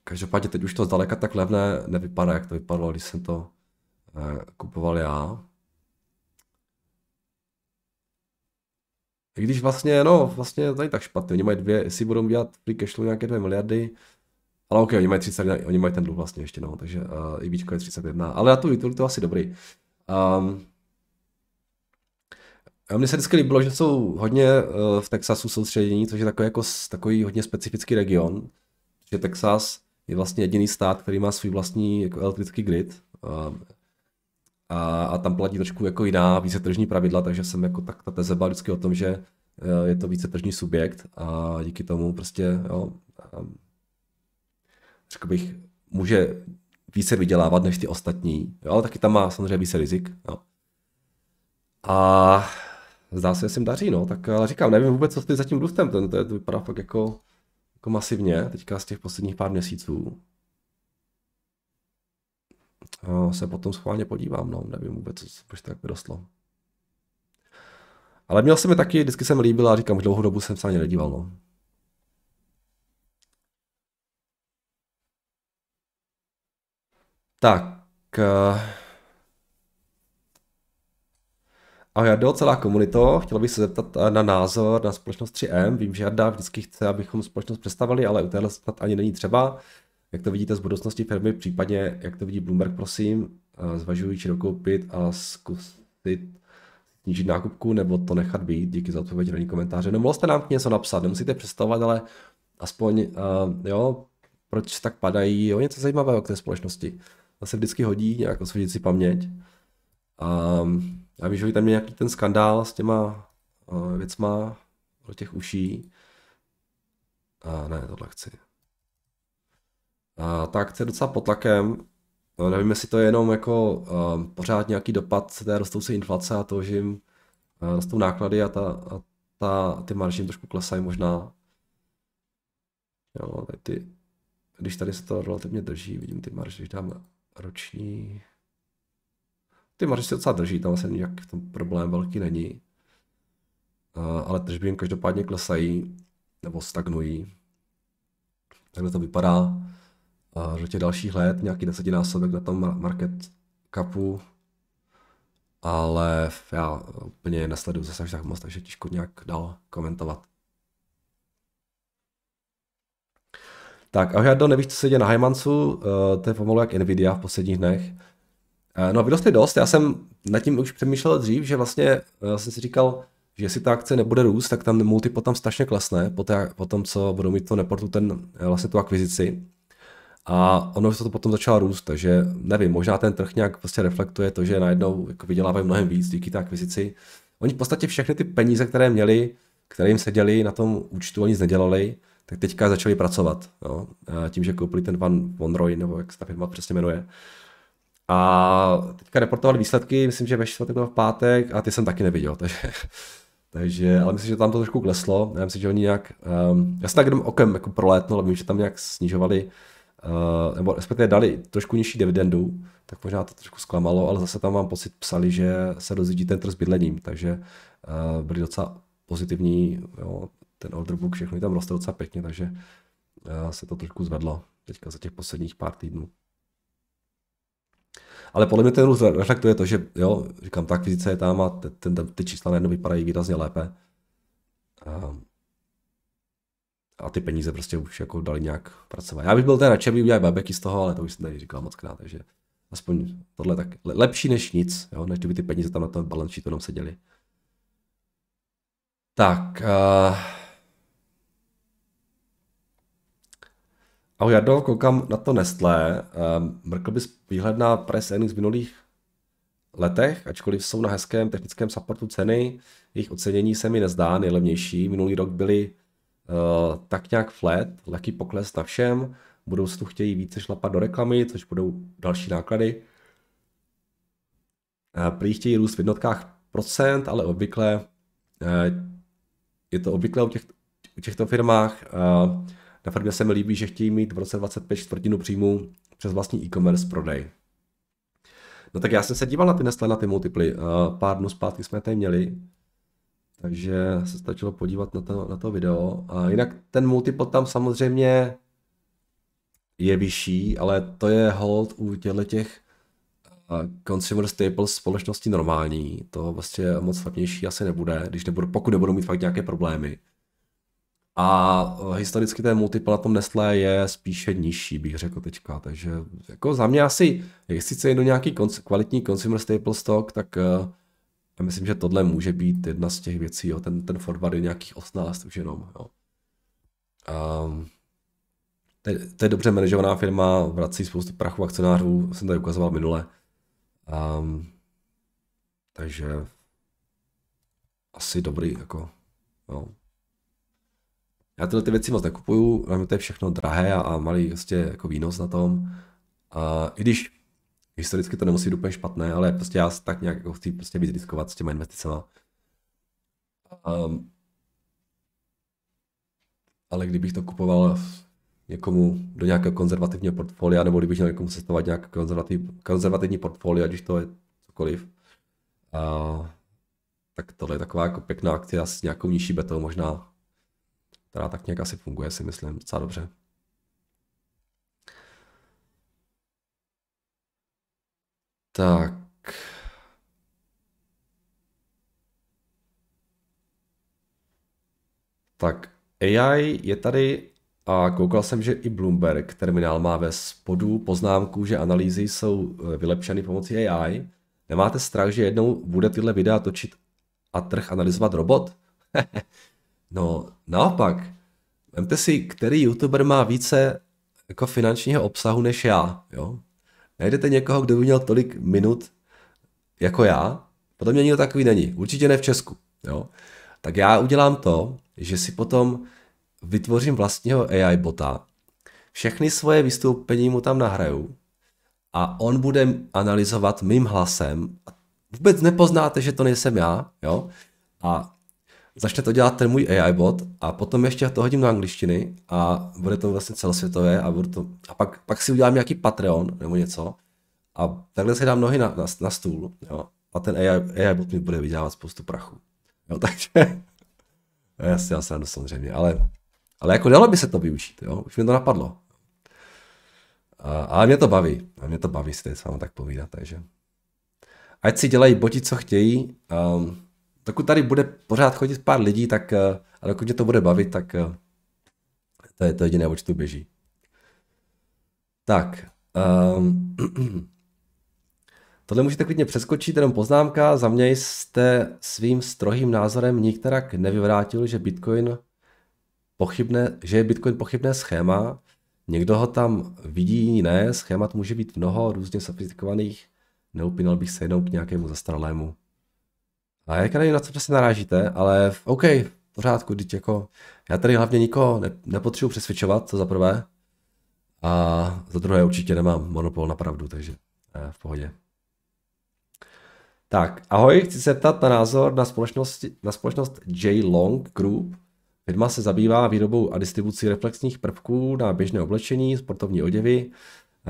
Každopádně teď už to zdaleka tak levné nevypadá, jak to vypadalo, když jsem to eh, kupoval já. I když vlastně, no, vlastně tady tak špatně. Oni mají dvě, jestli budou dělat free cash flow nějaké dvě miliardy, ale OK, oni mají 30, oni mají ten dluh vlastně ještě, no, takže uh, eh, IBčko je 31, ale na tu Little to asi dobrý. Um, ehm, a mně se vždycky líbilo, že jsou hodně uh, v Texasu soustředění, což je takový, jako, takový hodně specifický region, že Texas je vlastně jediný stát, který má svůj vlastní jako elektrický grid. A, a, a tam platí trošku jako jiná více tržní pravidla, takže jsem jako tak ta teze byla vždycky o tom, že e, je to více tržní subjekt a díky tomu prostě, jo, řekl bych, může více vydělávat než ty ostatní, jo, ale taky tam má samozřejmě více rizik. Jo. A zdá se, že se jim daří, no, tak ale říkám, nevím vůbec, co s tím zatím růstem, ten, to, je, to vypadá fakt jako jako masivně, teďka z těch posledních pár měsíců. A se potom schválně podívám, no, nevím vůbec, co se tak vyrostlo. Ale měl jsem mi taky, vždycky jsem líbil a říkám, že dlouhou dobu jsem se ani nedíval, no. Tak, eh, Ahoj Jardo, celá komunito, chtěl bych se zeptat eh, na názor na společnost 3M. Vím, že Jarda vždycky chce, abychom společnost představili, ale u téhle snad ani není třeba. Jak to vidíte z budoucnosti firmy, případně jak to vidí Bloomberg, prosím, eh, zvažují či dokoupit a zkusit snížit nákupku, nebo to nechat být. Díky za odpověď, na komentáře. No, jste nám k něco napsat, nemusíte představovat, ale aspoň, uh, jo, proč tak padají, jo, něco zajímavého k té společnosti. To se vždycky hodí, nějak osvědčit si paměť. Um, já víš, že tam je nějaký ten skandál s těma uh, věcma do těch uší. A ne, tohle chci. A ta akce je docela pod tlakem. No, nevím, jestli to je jenom jako uh, pořád nějaký dopad té rostoucí inflace a to, že jim uh, rostou náklady a, ta, a ta, ty marže jim trošku klesají možná. Jo, ty, když tady se to relativně drží, vidím ty marže, když dám roční ty maři se docela drží, tam asi nějak v tom problém velký není. Uh, ale tržby jim každopádně klesají nebo stagnují. Takhle to vypadá uh, do těch dalších let, nějaký desetinásobek na tom market kapu, ale já úplně nesleduju zase až tak moc, takže těžko nějak dál komentovat. Tak, já Jardo, nevíš, co se děje na Heimansu, uh, eh, to je pomalu jak Nvidia v posledních dnech. Eh, no, vyrostly dost. Já jsem nad tím už přemýšlel dřív, že vlastně eh, jsem si říkal, že jestli ta akce nebude růst, tak tam multipo tam strašně klesne po, té, po tom, co budou mít to Neportu ten, eh, vlastně tu akvizici. A ono se to potom začalo růst, takže nevím, možná ten trh nějak prostě reflektuje to, že najednou jako vydělávají mnohem víc díky té akvizici. Oni v podstatě všechny ty peníze, které měli, které jim seděli na tom účtu, oni nic nedělali, tak teďka začali pracovat. Jo? No. Tím, že koupili ten Van Vonroy, nebo jak se ta firma přesně jmenuje, a teďka reportovali výsledky, myslím, že ve čtvrtek nebo v pátek, a ty jsem taky neviděl, takže, takže ale myslím, že tam to trošku kleslo, já myslím, že oni nějak, um, já jsem tak jenom okem jako prolétnul, vím, že tam nějak snižovali, uh, nebo respektive dali trošku nižší dividendu, tak možná to trošku zklamalo, ale zase tam mám pocit, psali, že se rozjíždí ten trh s bydlením, takže uh, byli docela pozitivní, jo, ten order book, všechno tam roste docela pěkně, takže uh, se to trošku zvedlo teďka za těch posledních pár týdnů. Ale podle mě ten růst reflektuje to, že jo, říkám, ta akvizice je tam a ten, ten, ty čísla najednou vypadají výrazně lépe. A, a ty peníze prostě už jako dali nějak pracovat. Já bych byl ten radši, aby udělal babeky z toho, ale to už jsem tady říkal moc krát, takže aspoň tohle tak lepší než nic, jo, než kdyby ty peníze tam na tom balance sheetu jenom seděly. Tak, uh... Ahoj Jardo, koukám na to Nestlé. Ehm, mrkl bys výhled na price earnings v minulých letech, ačkoliv jsou na hezkém technickém supportu ceny, jejich ocenění se mi nezdá nejlevnější. Minulý rok byly uh, tak nějak flat, lehký pokles na všem, se tu chtějí více šlapat do reklamy, což budou další náklady. Eh, prý chtějí růst v jednotkách procent, ale obvykle eh, je to obvykle u, těch, u těchto firmách. Uh, na firmě se mi líbí, že chtějí mít v roce 25 čtvrtinu příjmu přes vlastní e-commerce prodej. No tak já jsem se díval na ty nesle, na ty multiply. Eh, pár dnů zpátky jsme tady měli, takže se stačilo podívat na to, na to video. A jinak ten multiple tam samozřejmě je vyšší, ale to je hold u těchto těch eh, consumer staples společnosti normální. To vlastně moc slabnější asi nebude, když nebudu, pokud nebudou mít fakt nějaké problémy. A eh, historicky ten multiple na tom Nestlé je spíše nižší, bych řekl teďka. Takže jako za mě asi, jestli chce někdo nějaký konc- kvalitní consumer staple stock, tak uh, já myslím, že tohle může být jedna z těch věcí. Jo. Ten, ten forward je nějakých 18 už jenom. Jo. Um, to, je, to je dobře manažovaná firma, vrací spoustu prachu akcionářů, jsem tady ukazoval minule. Um, takže asi dobrý, jako, no. Já tyhle ty věci moc nekupuju, ale to je všechno drahé a, a malý prostě jako výnos na tom. A i když historicky to nemusí být úplně špatné, ale prostě já tak nějak jako chci prostě být riskovat s těma investicema. Um, ale kdybych to kupoval někomu do nějakého konzervativního portfolia, nebo kdybych měl někomu sestavovat nějaké konzervativ, konzervativní portfolio, když to je cokoliv, uh, tak tohle je taková jako pěkná akce s nějakou nižší betou možná, která tak nějak asi funguje, si myslím, docela dobře. Tak. Tak AI je tady a koukal jsem, že i Bloomberg terminál má ve spodu poznámku, že analýzy jsou eh, vylepšeny pomocí AI. Nemáte strach, že jednou bude tyhle videa točit a trh analyzovat robot? No, naopak, vemte si, který youtuber má více jako finančního obsahu než já, jo? Najdete někoho, kdo by měl tolik minut jako já? Podle mě nikdo takový není. Určitě ne v Česku, jo? Tak já udělám to, že si potom vytvořím vlastního AI bota, všechny svoje vystoupení mu tam nahraju a on bude analyzovat mým hlasem. Vůbec nepoznáte, že to nejsem já, jo? A začne to dělat ten můj AI bot a potom ještě to hodím do angličtiny a bude to vlastně celosvětové a, budu to, a pak, pak si udělám nějaký Patreon nebo něco a takhle si dám nohy na, na, na stůl jo, a ten AI, AI bot mi bude vydělávat spoustu prachu. Jo, takže no, já si dělám srandu samozřejmě, ale, ale jako dalo by se to využít, jo? už mi to napadlo. A, ale mě to baví, a mě to baví si teď s vámi tak povídat, takže ať si dělají boti, co chtějí, um, dokud tady bude pořád chodit pár lidí, tak eh, a dokud mě to bude bavit, tak eh, to je to jediné, oč tu běží. Tak. Um, tohle můžete klidně přeskočit, jenom poznámka. Za mě jste svým strohým názorem nikterak nevyvrátil, že Bitcoin pochybne, že je Bitcoin pochybné schéma. Někdo ho tam vidí, ne. Schémat může být mnoho různě sofistikovaných. Neupínal bych se jenom k nějakému zastarlému a jaká nevím, na co přesně narážíte, ale v, OK, v pořádku, teď jako, já tady hlavně nikoho ne, nepotřebuji přesvědčovat, co za prvé, a za druhé určitě nemám monopol na pravdu, takže eh, v pohodě. Tak, ahoj, chci se ptat na názor na, společnost na společnost J. Long Group. Firma se zabývá výrobou a distribucí reflexních prvků na běžné oblečení, sportovní oděvy,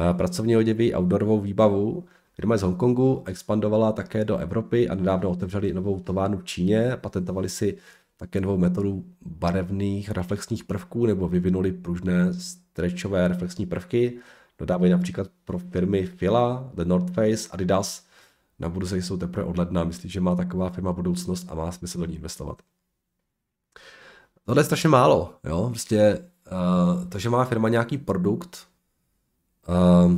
eh, pracovní oděvy, outdoorovou výbavu Firma z Hongkongu expandovala také do Evropy a nedávno otevřeli novou továrnu v Číně, patentovali si také novou metodu barevných reflexních prvků nebo vyvinuli pružné strečové reflexní prvky. Dodávají například pro firmy Fila, The North Face, Adidas. Na budoucí jsou teprve od ledna. Myslím, že má taková firma budoucnost a má smysl do ní investovat. Tohle je strašně málo, jo, prostě, uh, eh, to, že má firma nějaký produkt, uh,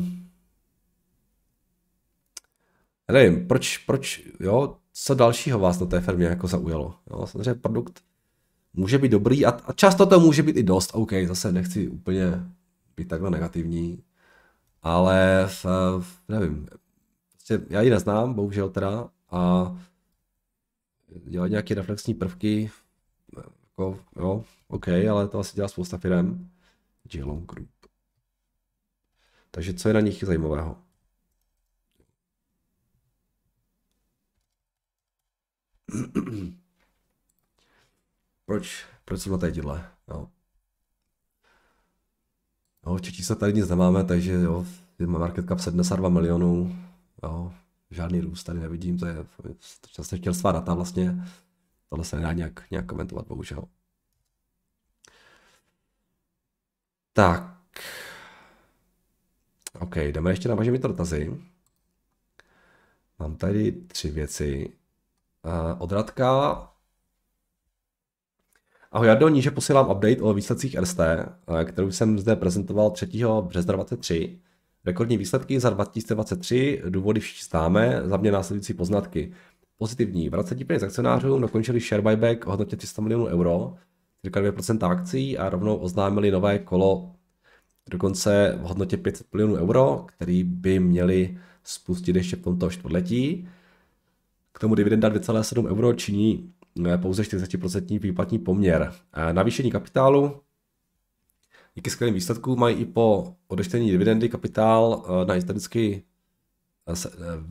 nevím, proč, proč, jo, co dalšího vás na té firmě jako zaujalo. Jo, samozřejmě produkt může být dobrý a, a často to může být i dost. OK, zase nechci úplně být takhle negativní, ale v, v, nevím, prostě já ji neznám, bohužel teda, a dělat nějaké reflexní prvky, jako, jo, OK, ale to asi dělá spousta firm. Jilong Group. Takže co je na nich zajímavého? proč, proč jsem na té díle? no. No, v se tady nic nemáme, takže jo, market cap 72 milionů, jo, žádný růst tady nevidím, to je, to jsem chtěl svá data vlastně, tohle se nedá nějak, nějak komentovat, bohužel. Tak, OK, jdeme ještě na vaše dotazy. Mám tady tři věci. Eh, od Radka. Ahoj Jardo, níže posílám update o výsledcích RST, eh, kterou jsem zde prezentoval 3. března 23. Rekordní výsledky za 2023, důvody všichni známe, za mě následující poznatky. Pozitivní, vracení peněz akcionářům dokončili share buyback o hodnotě 300 milionů euro, cirka 2% akcí a rovnou oznámili nové kolo dokonce v hodnotě 500 milionů euro, který by měli spustit ještě v tomto čtvrtletí. K tomu dividenda 2,7 euro činí eh, pouze 40% výplatní poměr. Eh, navýšení kapitálu díky skvělým výsledkům mají i po odečtení dividendy kapitál eh, na historický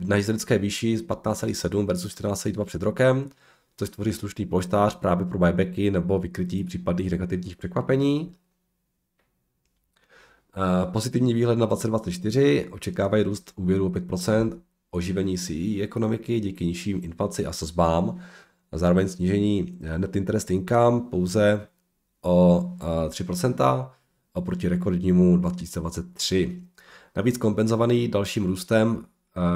na historické výši 15,7 versus 14,2 před rokem, což tvoří slušný poštář právě pro buybacky nebo vykrytí případných negativních překvapení. Pozitivní výhled na 2024 očekávají růst úvěru o 5% oživení její ekonomiky díky nižším inflaci a sazbám a zároveň snížení eh, net interest income pouze o 3% eh, oproti rekordnímu 2023. Navíc kompenzovaný dalším růstem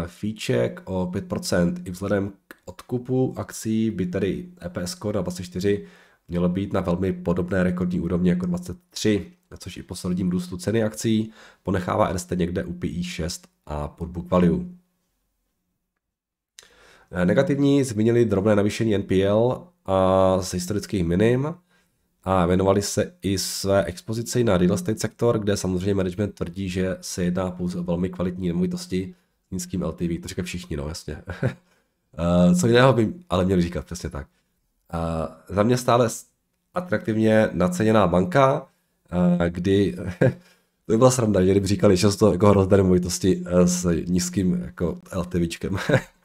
eh, fíček o 5% i vzhledem k odkupu akcí by tedy EPS score 24 mělo být na velmi podobné rekordní úrovni jako 23, což i po solidním růstu ceny akcí ponechává RST někde u PI 6 a pod book value. Eh, negativní zmínili drobné navýšení NPL a z historických minim a věnovali se i své expozici na real estate sektor, kde samozřejmě management tvrdí, že se jedná pouze o velmi kvalitní nemovitosti s nízkým LTV, to říkají všichni, no jasně. Eh, co jiného by ale měli říkat, přesně tak. Eh, za mě stále atraktivně naceněná banka, kdy to by byla sranda, kdyby říkali že to jako hrozné nemovitosti s nízkým jako LTVčkem.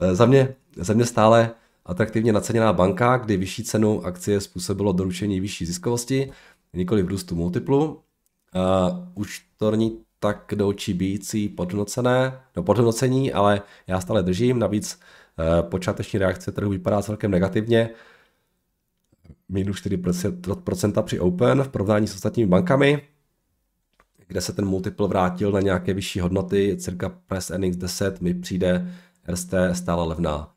Eh, za mě, za mě stále atraktivně naceněná banka, kdy vyšší cenu akcie způsobilo doručení vyšší ziskovosti, nikoli v růstu multiplu. Uh, už to není tak do očí bíjící podnocené, no podnocení, ale já stále držím, navíc uh, počáteční reakce trhu vypadá celkem negativně, minus 4% při Open v porovnání s ostatními bankami, kde se ten multiple vrátil na nějaké vyšší hodnoty, cirka press earnings 10 mi přijde RST stále levná,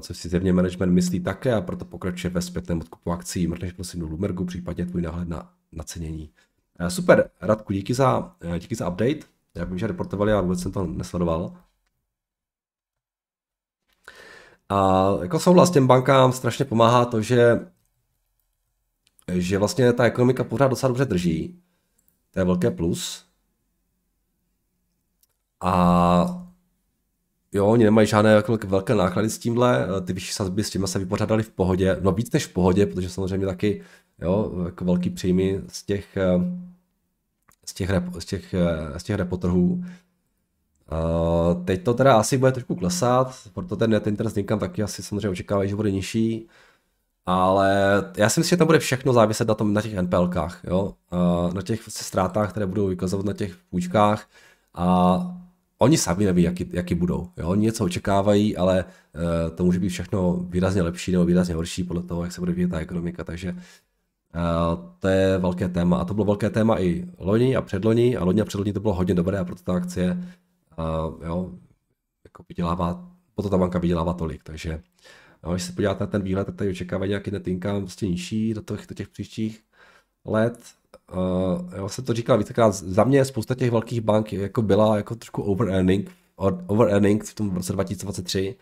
což si zjevně management myslí také a proto pokračuje ve zpětném odkupu akcí. Mrkneš prosím do Lumergu, případně tvůj náhled na, na cenění. E, super, Radku, díky za, e, díky za update. Já vím, že reportovali, ale vůbec jsem to nesledoval. A jako souhlas těm bankám strašně pomáhá to, že, že vlastně ta ekonomika pořád docela dobře drží. To je velké plus. A Jo, oni nemají žádné jako velké náklady s tímhle, eh, ty vyšší sazby s těma se vypořádali v pohodě, no víc než v pohodě, protože samozřejmě taky jo, jako velký příjmy z těch, eh, z těch, z těch, eh, z těch repotrhů. Uh, teď to teda asi bude trošku klesat, proto ten net interest income taky asi samozřejmě očekávají, že bude nižší, ale já si myslím, že tam bude všechno záviset na, tom, na těch NPLkách, jo? Uh, na těch ztrátách, které budou vykazovat na těch půjčkách a oni sami neví, jaký, jaký budou. Jo? Oni něco očekávají, ale uh, to může být všechno výrazně lepší nebo výrazně horší podle toho, jak se bude vyvíjet ta ekonomika. Takže uh, to je velké téma. A to bylo velké téma i loni a předloni. A loni a předloni to bylo hodně dobré a proto ta akcie uh, jo, jako vydělává, proto ta banka vydělává tolik. Takže jo, no, když se podíváte na ten výhled, tak tady očekávají nějaký netinka prostě nižší do těch, do těch příštích let uh, já se to říkal vícekrát, za mě spousta těch velkých bank jako byla jako trošku over-earning, over-earning v tom roce 2023,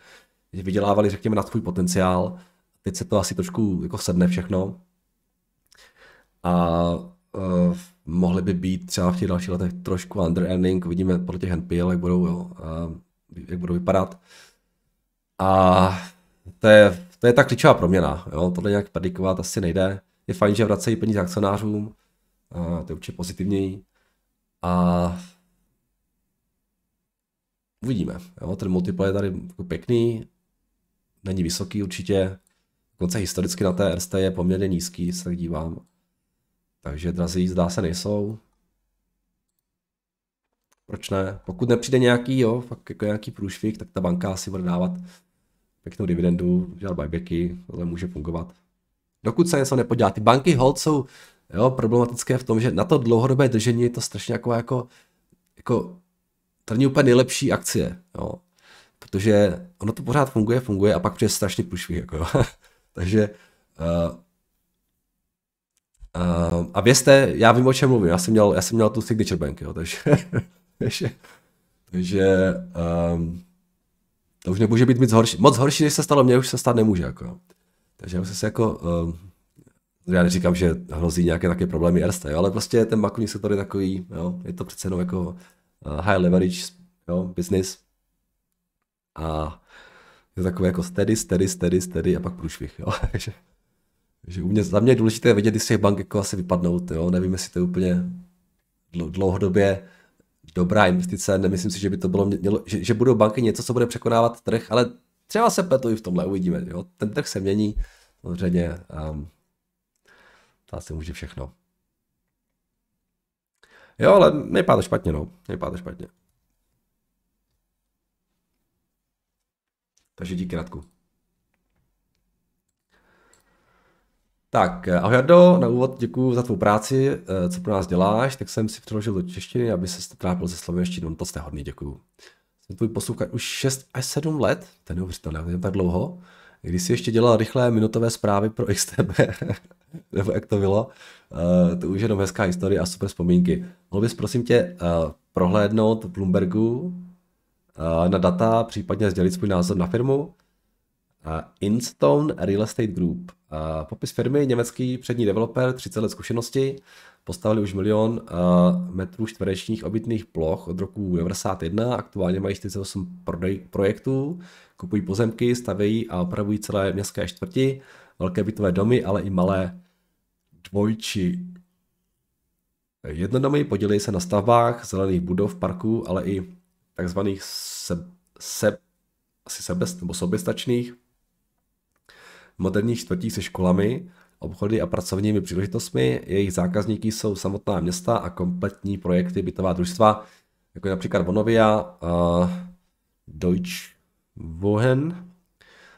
že vydělávali, řekněme, na svůj potenciál. Teď se to asi trošku jako sedne všechno. A uh, eh, mohli by být třeba v těch dalších letech trošku under-earning, vidíme podle těch NPL, jak budou, jo, uh, jak budou vypadat. A to je, to je ta klíčová proměna, jo? tohle nějak predikovat asi nejde. Je fajn, že vracejí peníze akcionářům, a to je určitě pozitivněji. A uvidíme. Jo? Ten multiplayer je tady jako pěkný, není vysoký určitě. Dokonce historicky na té RST je poměrně nízký, se tak dívám. Takže drazí zdá se nejsou. Proč ne? Pokud nepřijde nějaký, jo, fakt jako nějaký průšvih, tak ta banka si bude dávat pěknou dividendu, dělat buybacky, tohle může fungovat. Dokud se něco nepodělá. Ty banky hold jsou jo, problematické v tom, že na to dlouhodobé držení je to strašně jako, jako, jako to není úplně nejlepší akcie, jo. Protože ono to pořád funguje, funguje a pak přijde strašně průšvih, jako jo. Takže uh, uh, a vězte, já vím, o čem mluvím, já jsem měl, já jsem měl tu Signature Bank, jo, takže, takže, takže um, to už nemůže být moc horší, moc horší, než se stalo mně, už se stát nemůže, jako jo. Takže já jsem se jako um, já neříkám, že hrozí nějaké také problémy erste, jo, ale prostě ten bankovní sektor je takový, jo, je to přece jenom jako eh, high leverage jo, business a je to takové jako steady, steady, steady, steady a pak průšvih, jo. Takže, takže u mě, za mě je důležité vědět, když z těch bank jako asi vypadnout, jo. Nevím, jestli to je úplně dlouhodobě dobrá investice, nemyslím si, že by to bylo, mělo, že, že budou banky něco, co bude překonávat trh, ale třeba se petují v tomhle, uvidíme, jo. Ten trh se mění, samozřejmě, um, Stát se může všechno. Jo, ale nejpáte to špatně, no. Nejpáte to špatně. Takže díky, Radku. Tak, eh, ahoj Ardo, na úvod děkuji za tvou práci, eh, co pro nás děláš, tak jsem si přeložil do češtiny, aby se trápil se slovenštinou, to jste hodný, děkuji. Jsem tvůj poslouchat už 6 až 7 let, to je neuvěřitelné, tak dlouho, když si ještě dělal rychlé minutové zprávy pro XTB. nebo jak to bylo. Uh, to už je jenom hezká historie a super vzpomínky. Mohl bys prosím tě uh, prohlédnout Bloombergu uh, na data, případně sdělit svůj názor na firmu? Instone Real Estate Group. Popis firmy, německý přední developer, 30 let zkušenosti, postavili už milion metrů čtverečních obytných ploch od roku 1991, aktuálně mají 48 prodej, projektů, kupují pozemky, stavějí a opravují celé městské čtvrti, velké bytové domy, ale i malé dvojči. Jednodomy podělí se na stavbách zelených budov, parků, ale i takzvaných se, se, asi sebe, nebo soběstačných moderních čtvrtích se školami, obchody a pracovními příležitostmi. Jejich zákazníky jsou samotná města a kompletní projekty bytová družstva, jako například Vonovia, uh, eh, Deutsch Wohen,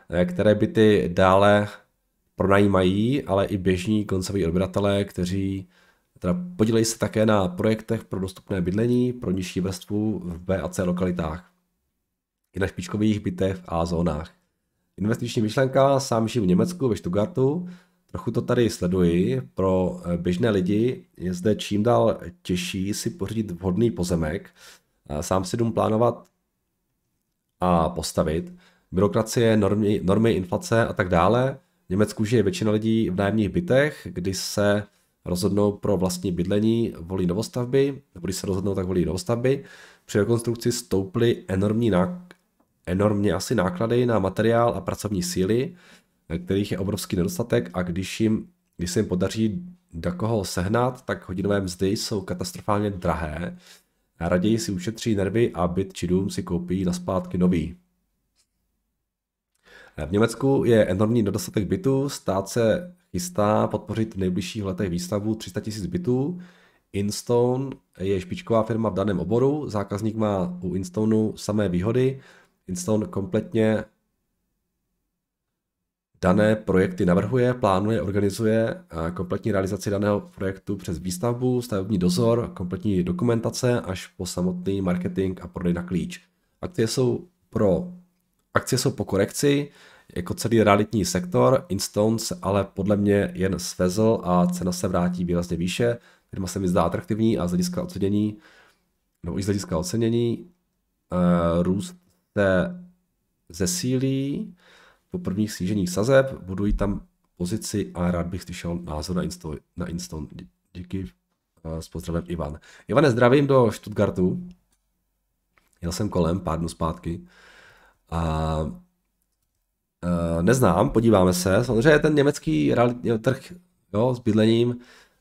eh, které byty dále pronajímají, ale i běžní koncoví odběratelé, kteří teda podílejí se také na projektech pro dostupné bydlení pro nižší vrstvu v B a C lokalitách i na špičkových bytech a zónách. Investiční myšlenka, sám žiju v Německu, ve Stuttgartu, trochu to tady sleduji, pro eh, běžné lidi je zde čím dál těžší si pořídit vhodný pozemek, sám si dům plánovat a postavit, byrokracie, normy, normy inflace a tak dále, v Německu žije většina lidí v nájemních bytech, kdy se rozhodnou pro vlastní bydlení, volí novostavby, nebo když se rozhodnou, tak volí novostavby. Při rekonstrukci stouply enormní nák- enormně asi náklady na materiál a pracovní síly, kterých je obrovský nedostatek a když, jim, když se jim podaří do koho sehnat, tak hodinové mzdy jsou katastrofálně drahé. A raději si ušetří nervy a byt či dům si koupí na zpátky nový. V Německu je enormní nedostatek bytů, stát se chystá podpořit v nejbližších letech výstavbu 300 000 bytů. Instone je špičková firma v daném oboru, zákazník má u Instoneu samé výhody. Instone kompletně dané projekty navrhuje, plánuje, organizuje kompletní realizaci daného projektu přes výstavbu, stavební dozor, kompletní dokumentace až po samotný marketing a prodej na klíč. Akcie jsou pro Akcie jsou po korekci, jako celý realitní sektor, Instone se ale podle mě jen svezl a cena se vrátí výrazně výše. Firma se mi zdá atraktivní a z hlediska ocenění, nebo i z hlediska ocenění, eh, růst se zesílí po prvních sníženích sazeb, budují tam pozici a rád bych slyšel názor na Instone. Na Instone. Díky eh, s pozdravem Ivan. Ivane, zdravím do Stuttgartu. Jel jsem kolem pár dnů zpátky. A uh, neznám, podíváme se. Samozřejmě ten německý realitní trh jo, s bydlením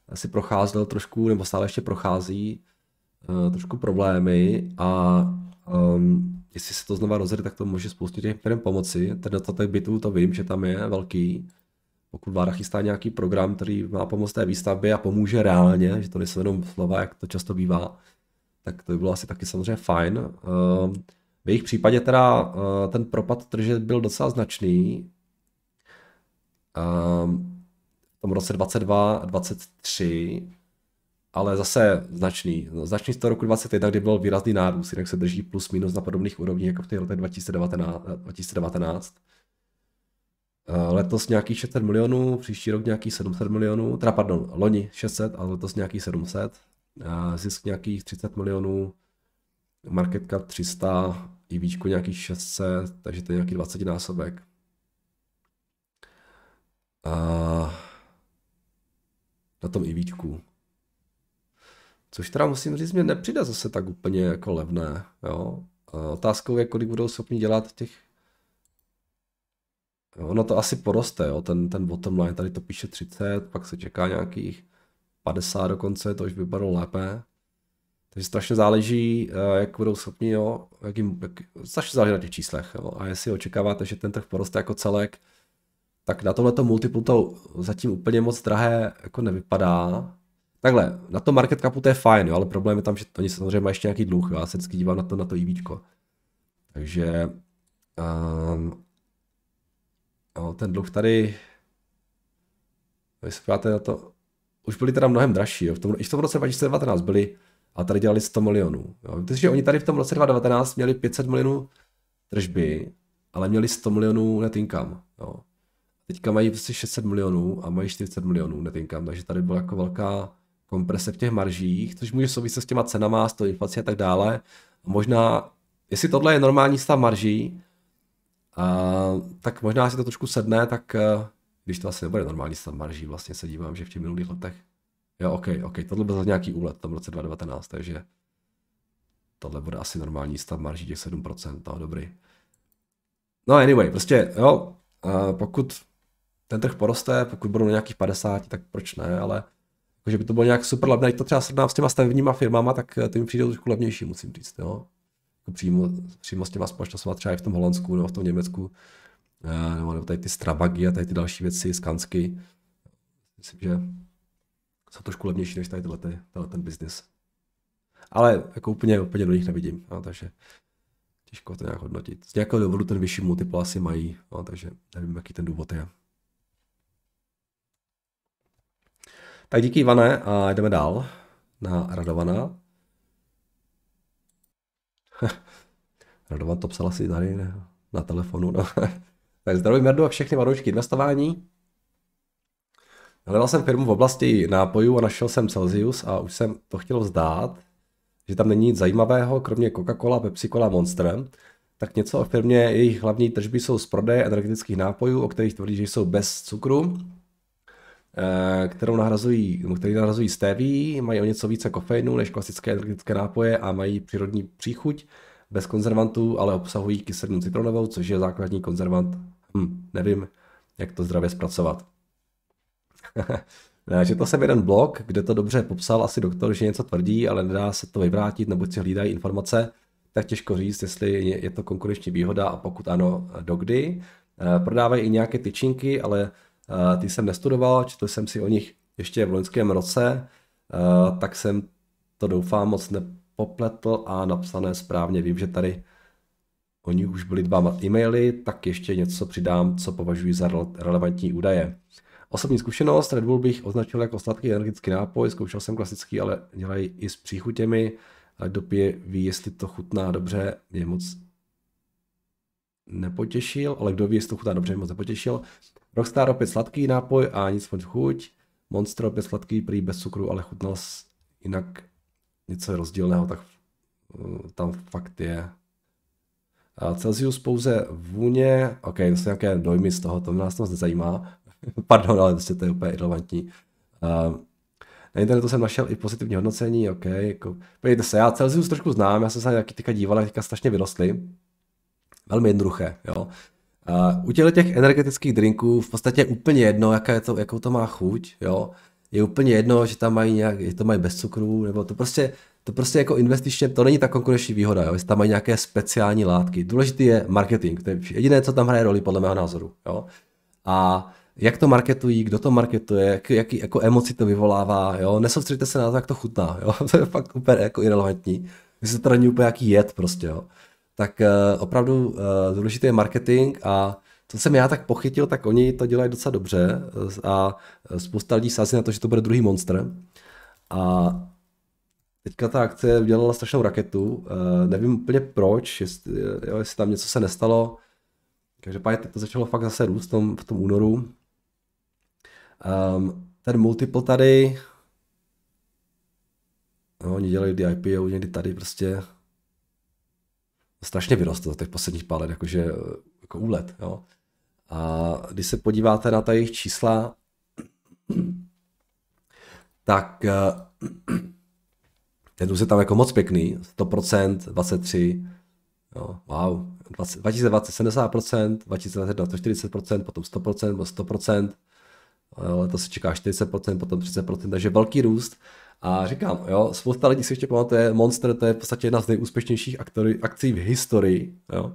asi procházel trošku, nebo stále ještě prochází uh, trošku problémy a um, jestli se to znova rozjede, tak to může spoustě těch firm pomoci. Ten dostatek bytů, to vím, že tam je velký. Pokud vláda chystá nějaký program, který má pomoct té výstavbě a pomůže reálně, že to nejsou jenom slova, jak to často bývá, tak to by bylo asi taky samozřejmě fajn. Uh, v jejich případě teda eh, ten propad tržeb byl docela značný. Ehm, v tom roce 22 23 ale zase značný. No, značný z toho roku 2021, kdy byl výrazný nárůst, jinak se drží plus minus na podobných úrovních jako v těch letech 2019. Eh, eh, letos nějakých 600 milionů, příští rok nějakých 700 milionů, teda pardon, loni 600 a letos nějakých 700. Zisk nějakých 30 milionů, market cap 300, IV e nějaký 600, takže to je nějaký 20 násobek. A na tom IV. E Což teda musím říct, mě nepřijde zase tak úplně jako levné. Jo? A otázkou je, kolik budou schopni dělat těch Jo, ono to asi poroste, jo, ten, ten bottom line, tady to píše 30, pak se čeká nějakých 50 dokonce, to už vypadalo lépe. Takže strašně záleží, eh, jak budou schopni, jo, jak jim, jak, strašně záleží na těch číslech. Jo. A jestli očekáváte, že ten trh poroste jako celek, tak na tohleto multiple to zatím úplně moc drahé jako nevypadá. Takhle, na tom market capu to je fajn, jo, ale problém je tam, že oni samozřejmě mají ještě nějaký dluh, jo, já se vždycky dívám na to, na to IV. Takže um, ehm, jo, no, ten dluh tady, vy se na to, už byly teda mnohem dražší, jo, v tom, i v tom roce 2019 byly a tady dělali 100 milionů. Jo. Takže oni tady v tom roce 2019 měli 500 milionů tržby, ale měli 100 milionů net income. Jo. Teďka mají prostě 600 milionů a mají 40 milionů net income, takže tady byla jako velká komprese v těch maržích, což může souviset s těma cenama, s tou inflací a tak dále. A možná, jestli tohle je normální stav marží, a, tak možná si to trošku sedne, tak eh, když to asi nebude normální stav marží, vlastně se dívám, že v těch minulých letech Jo, OK, OK, tohle byl nějaký úlet tam v roce 2019, takže tohle bude asi normální stav marží těch 7%, no dobrý. No anyway, prostě jo, pokud ten trh poroste, pokud budou na nějakých 50, tak proč ne, ale že by to bylo nějak super levné, to třeba srovnám s těma stavebníma firmama, tak eh, ty mi přijde trošku levnější, musím říct, jo. Jako přímo, přímo s těma společnostmi, třeba i v tom Holandsku nebo v tom Německu, nebo, eh, nebo tady ty Strabagy a tady ty další věci, Skansky. Myslím, že jsou trošku levnější než tady tyhle, tenhle ten biznis. Ale jako úplně, úplně do nich nevidím, no, takže těžko to nějak hodnotit. Z nějakého důvodu ten vyšší multiple asi mají, no, takže nevím, jaký ten důvod je. Tak díky Ivane a jdeme dál na Radovana. Radovan to psal asi tady ne? na telefonu. No. tak zdravím Jardu a všechny varoučky investování. Hledal jsem firmu v oblasti nápojů a našel jsem Celsius a už jsem to chtěl vzdát, že tam není nic zajímavého, kromě Coca-Cola, Pepsi-Cola, Monster. Tak něco o firmě, jejich hlavní tržby jsou z prodeje energetických nápojů, o kterých tvrdí, že jsou bez cukru, eh, kterou nahrazují, který nahrazují stevii, mají o něco více jako kofeinu než klasické energetické nápoje a mají přírodní příchuť bez konzervantů, ale obsahují kyselinu citronovou, což je základní konzervant. Hm, nevím, jak to zdravě zpracovat. že to jsem jeden blog, kde to dobře popsal asi doktor, že něco tvrdí, ale nedá se to vyvrátit, nebo si hlídají informace, tak těžko říct, jestli je to konkurenční výhoda a pokud ano, dokdy. Eh, prodávají i nějaké tyčinky, ale eh, ty jsem nestudoval, četl jsem si o nich ještě v loňském roce, eh, tak jsem to doufám moc nepopletl a napsané správně. Vím, že tady oni už byli dva e-maily, tak ještě něco přidám, co považuji za relevantní údaje. Osobní zkušenost, Red Bull bych označil jako sladký energický nápoj, zkoušel jsem klasický, ale dělají i s příchutěmi, dopije ví, jestli to chutná dobře, je moc nepotěšil, ale kdo ví, jestli to chutná dobře, je moc nepotěšil. Rockstar opět sladký nápoj a nic moc chuť. Monster opět sladký, prý bez cukru, ale chutnal jinak něco rozdílného, tak eh, tam fakt je. A Celsius pouze vůně, ok, to jsou nějaké dojmy z toho, to nás moc nezajímá. Pardon, ale vlastně to je úplně irrelevantní. Uh, na internetu jsem našel i pozitivní hodnocení, ok, jako, pojďte se, já Celsius trošku znám, já jsem se na nějaký teďka díval, jak strašně vyrostly. Velmi jednoduché, jo. Uh, u těch těch energetických drinků v podstatě je úplně jedno, jaká je to, jakou to má chuť, jo. Je úplně jedno, že tam mají nějak, že to mají bez cukru, nebo to prostě, to prostě jako investičně, to není ta konkurenční výhoda, jo, jestli tam mají nějaké speciální látky. Důležitý je marketing, to je jediné, co tam hraje roli, podle mého názoru, jo. A jak to marketují, kdo to marketuje, jak, jaký jako emoci to vyvolává, jo, nesoustředíte se na to, jak to chutná, jo, to je fakt úplně jako irrelevantní, vy se to není úplně jaký jed prostě, jo. Tak uh, opravdu uh, důležitý je marketing a co jsem já tak pochytil, tak oni to dělají docela dobře a spousta lidí sází na to, že to bude druhý monster. A teďka ta akce udělala strašnou raketu, eh, nevím úplně proč, jestli, jo, jestli tam něco se nestalo. Každopádně to začalo fakt zase růst v tom, v tom únoru Um, ten multiple tady, no, oni dělají ty IPO někdy tady prostě strašně vyrostl za těch posledních pár let, jakože eh, jako úlet. Jo. A když se podíváte na ta jejich čísla, tak eh, ten už je tam jako moc pěkný, 100%, 23, jo, wow, 20, 2020 70%, 2021 140%, potom 100%, 100%, to se čeká 40%, potom 30%, takže velký růst. A říkám, jo, spousta lidí si ještě pamatuje, Monster to je v podstatě jedna z nejúspěšnějších aktory, akcí v historii. Jo.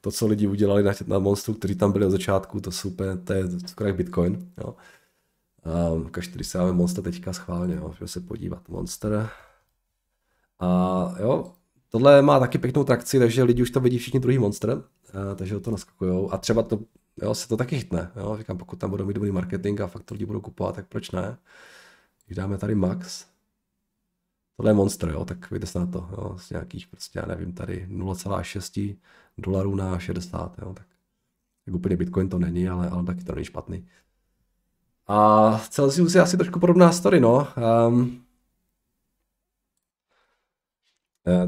To, co lidi udělali na, na Monstru, kteří tam byli od začátku, to super, to je skoro Bitcoin. Jo. Um, každý se máme Monster teďka schválně, jo, Můžu se podívat. Monster. A jo, tohle má taky pěknou trakci, takže lidi už to vidí všichni druhý Monster, a, eh, takže to naskakujou. A třeba to jo, se to taky chytne. Jo. Říkám, pokud tam budou mít dobrý marketing a fakt to lidi budou kupovat, tak proč ne? Když dáme tady max, tohle je monster, jo, tak vyjde se na to, jo, z nějakých prostě, já nevím, tady 0,6 dolarů na 60, jo, tak, tak úplně Bitcoin to není, ale, ale taky to není špatný. A Celsius je asi trošku podobná story, no. Um,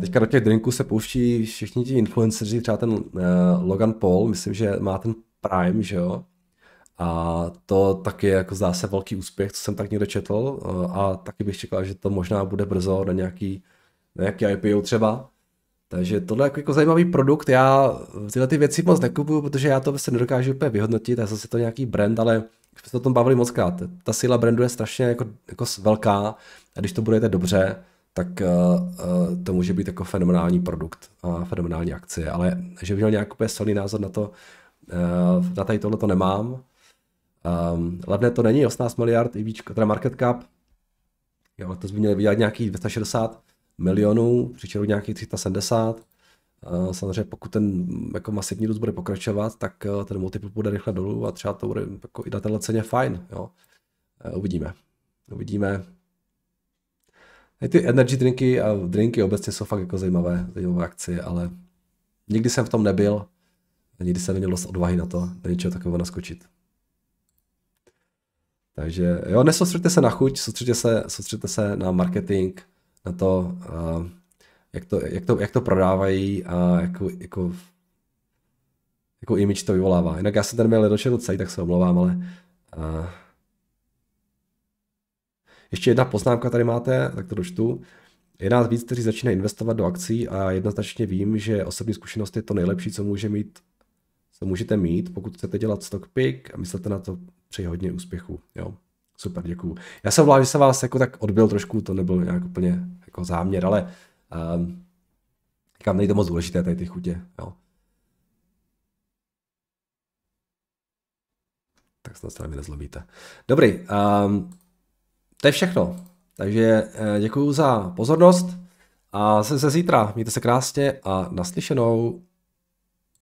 Teďka do těch drinků se pouští všichni ti influenceři, třeba ten eh, Logan Paul, myslím, že má ten Prime, že jo. A to taky jako zdá se velký úspěch, co jsem tak někde četl eh, a taky bych čekal, že to možná bude brzo na nějaký, na nějaký IPO třeba. Takže tohle je jako, jako zajímavý produkt, já tyhle ty věci moc nekupuju, protože já to se nedokážu úplně vyhodnotit, já zase to nějaký brand, ale jsme se o tom bavili moc krát. Ta síla brandu je strašně jako, jako velká a když to budete dobře, tak uh, uh, to může být jako fenomenální produkt a fenomenální akcie, ale že by měl nějaký úplně solidní názor na to, na eh, tady tohle to nemám. Um, levné to není, 18 miliard, i teda market cap. Jo, to by měli vydělat nějakých 260 milionů, přičeru nějakých 370. Uh, eh, samozřejmě pokud ten jako masivní růst bude pokračovat, tak uh, ten multiple bude rychle dolů a třeba to bude jako i na téhle ceně fajn. Jo. Uh, uvidíme. Uvidíme. ty energy drinky a drinky obecně jsou fakt jako zajímavé, zajímavé akcie, ale nikdy jsem v tom nebyl. Nikdy jsem neměl dost odvahy na to, na něčeho takového naskočit. Takže jo, nesoustředte se na chuť, soustředte se, soustředte se na marketing, na to, uh, jak, to, jak, to, jak to prodávají a jakou, jako, jakou image to vyvolává. Jinak já jsem ten mail nedočetl celý, tak se omlouvám, ale uh, ještě jedna poznámka tady máte, tak to dočtu. Je nás víc, kteří začínají investovat do akcí a jednoznačně vím, že osobní zkušenost je to nejlepší, co může mít to můžete mít, pokud chcete dělat stock pick a myslete na to, přeji hodně úspěchu. Jo. Super, děkuju. Já jsem vlád, že se vás jako tak odbil trošku, to nebyl nějak úplně jako záměr, ale um, říkám, nejde moc důležité tady ty chutě. Jo. Tak snad se na mě nezlobíte. Dobrý, um, to je všechno. Takže eh, děkuji za pozornost a se, se zítra. Mějte se krásně a naslyšenou.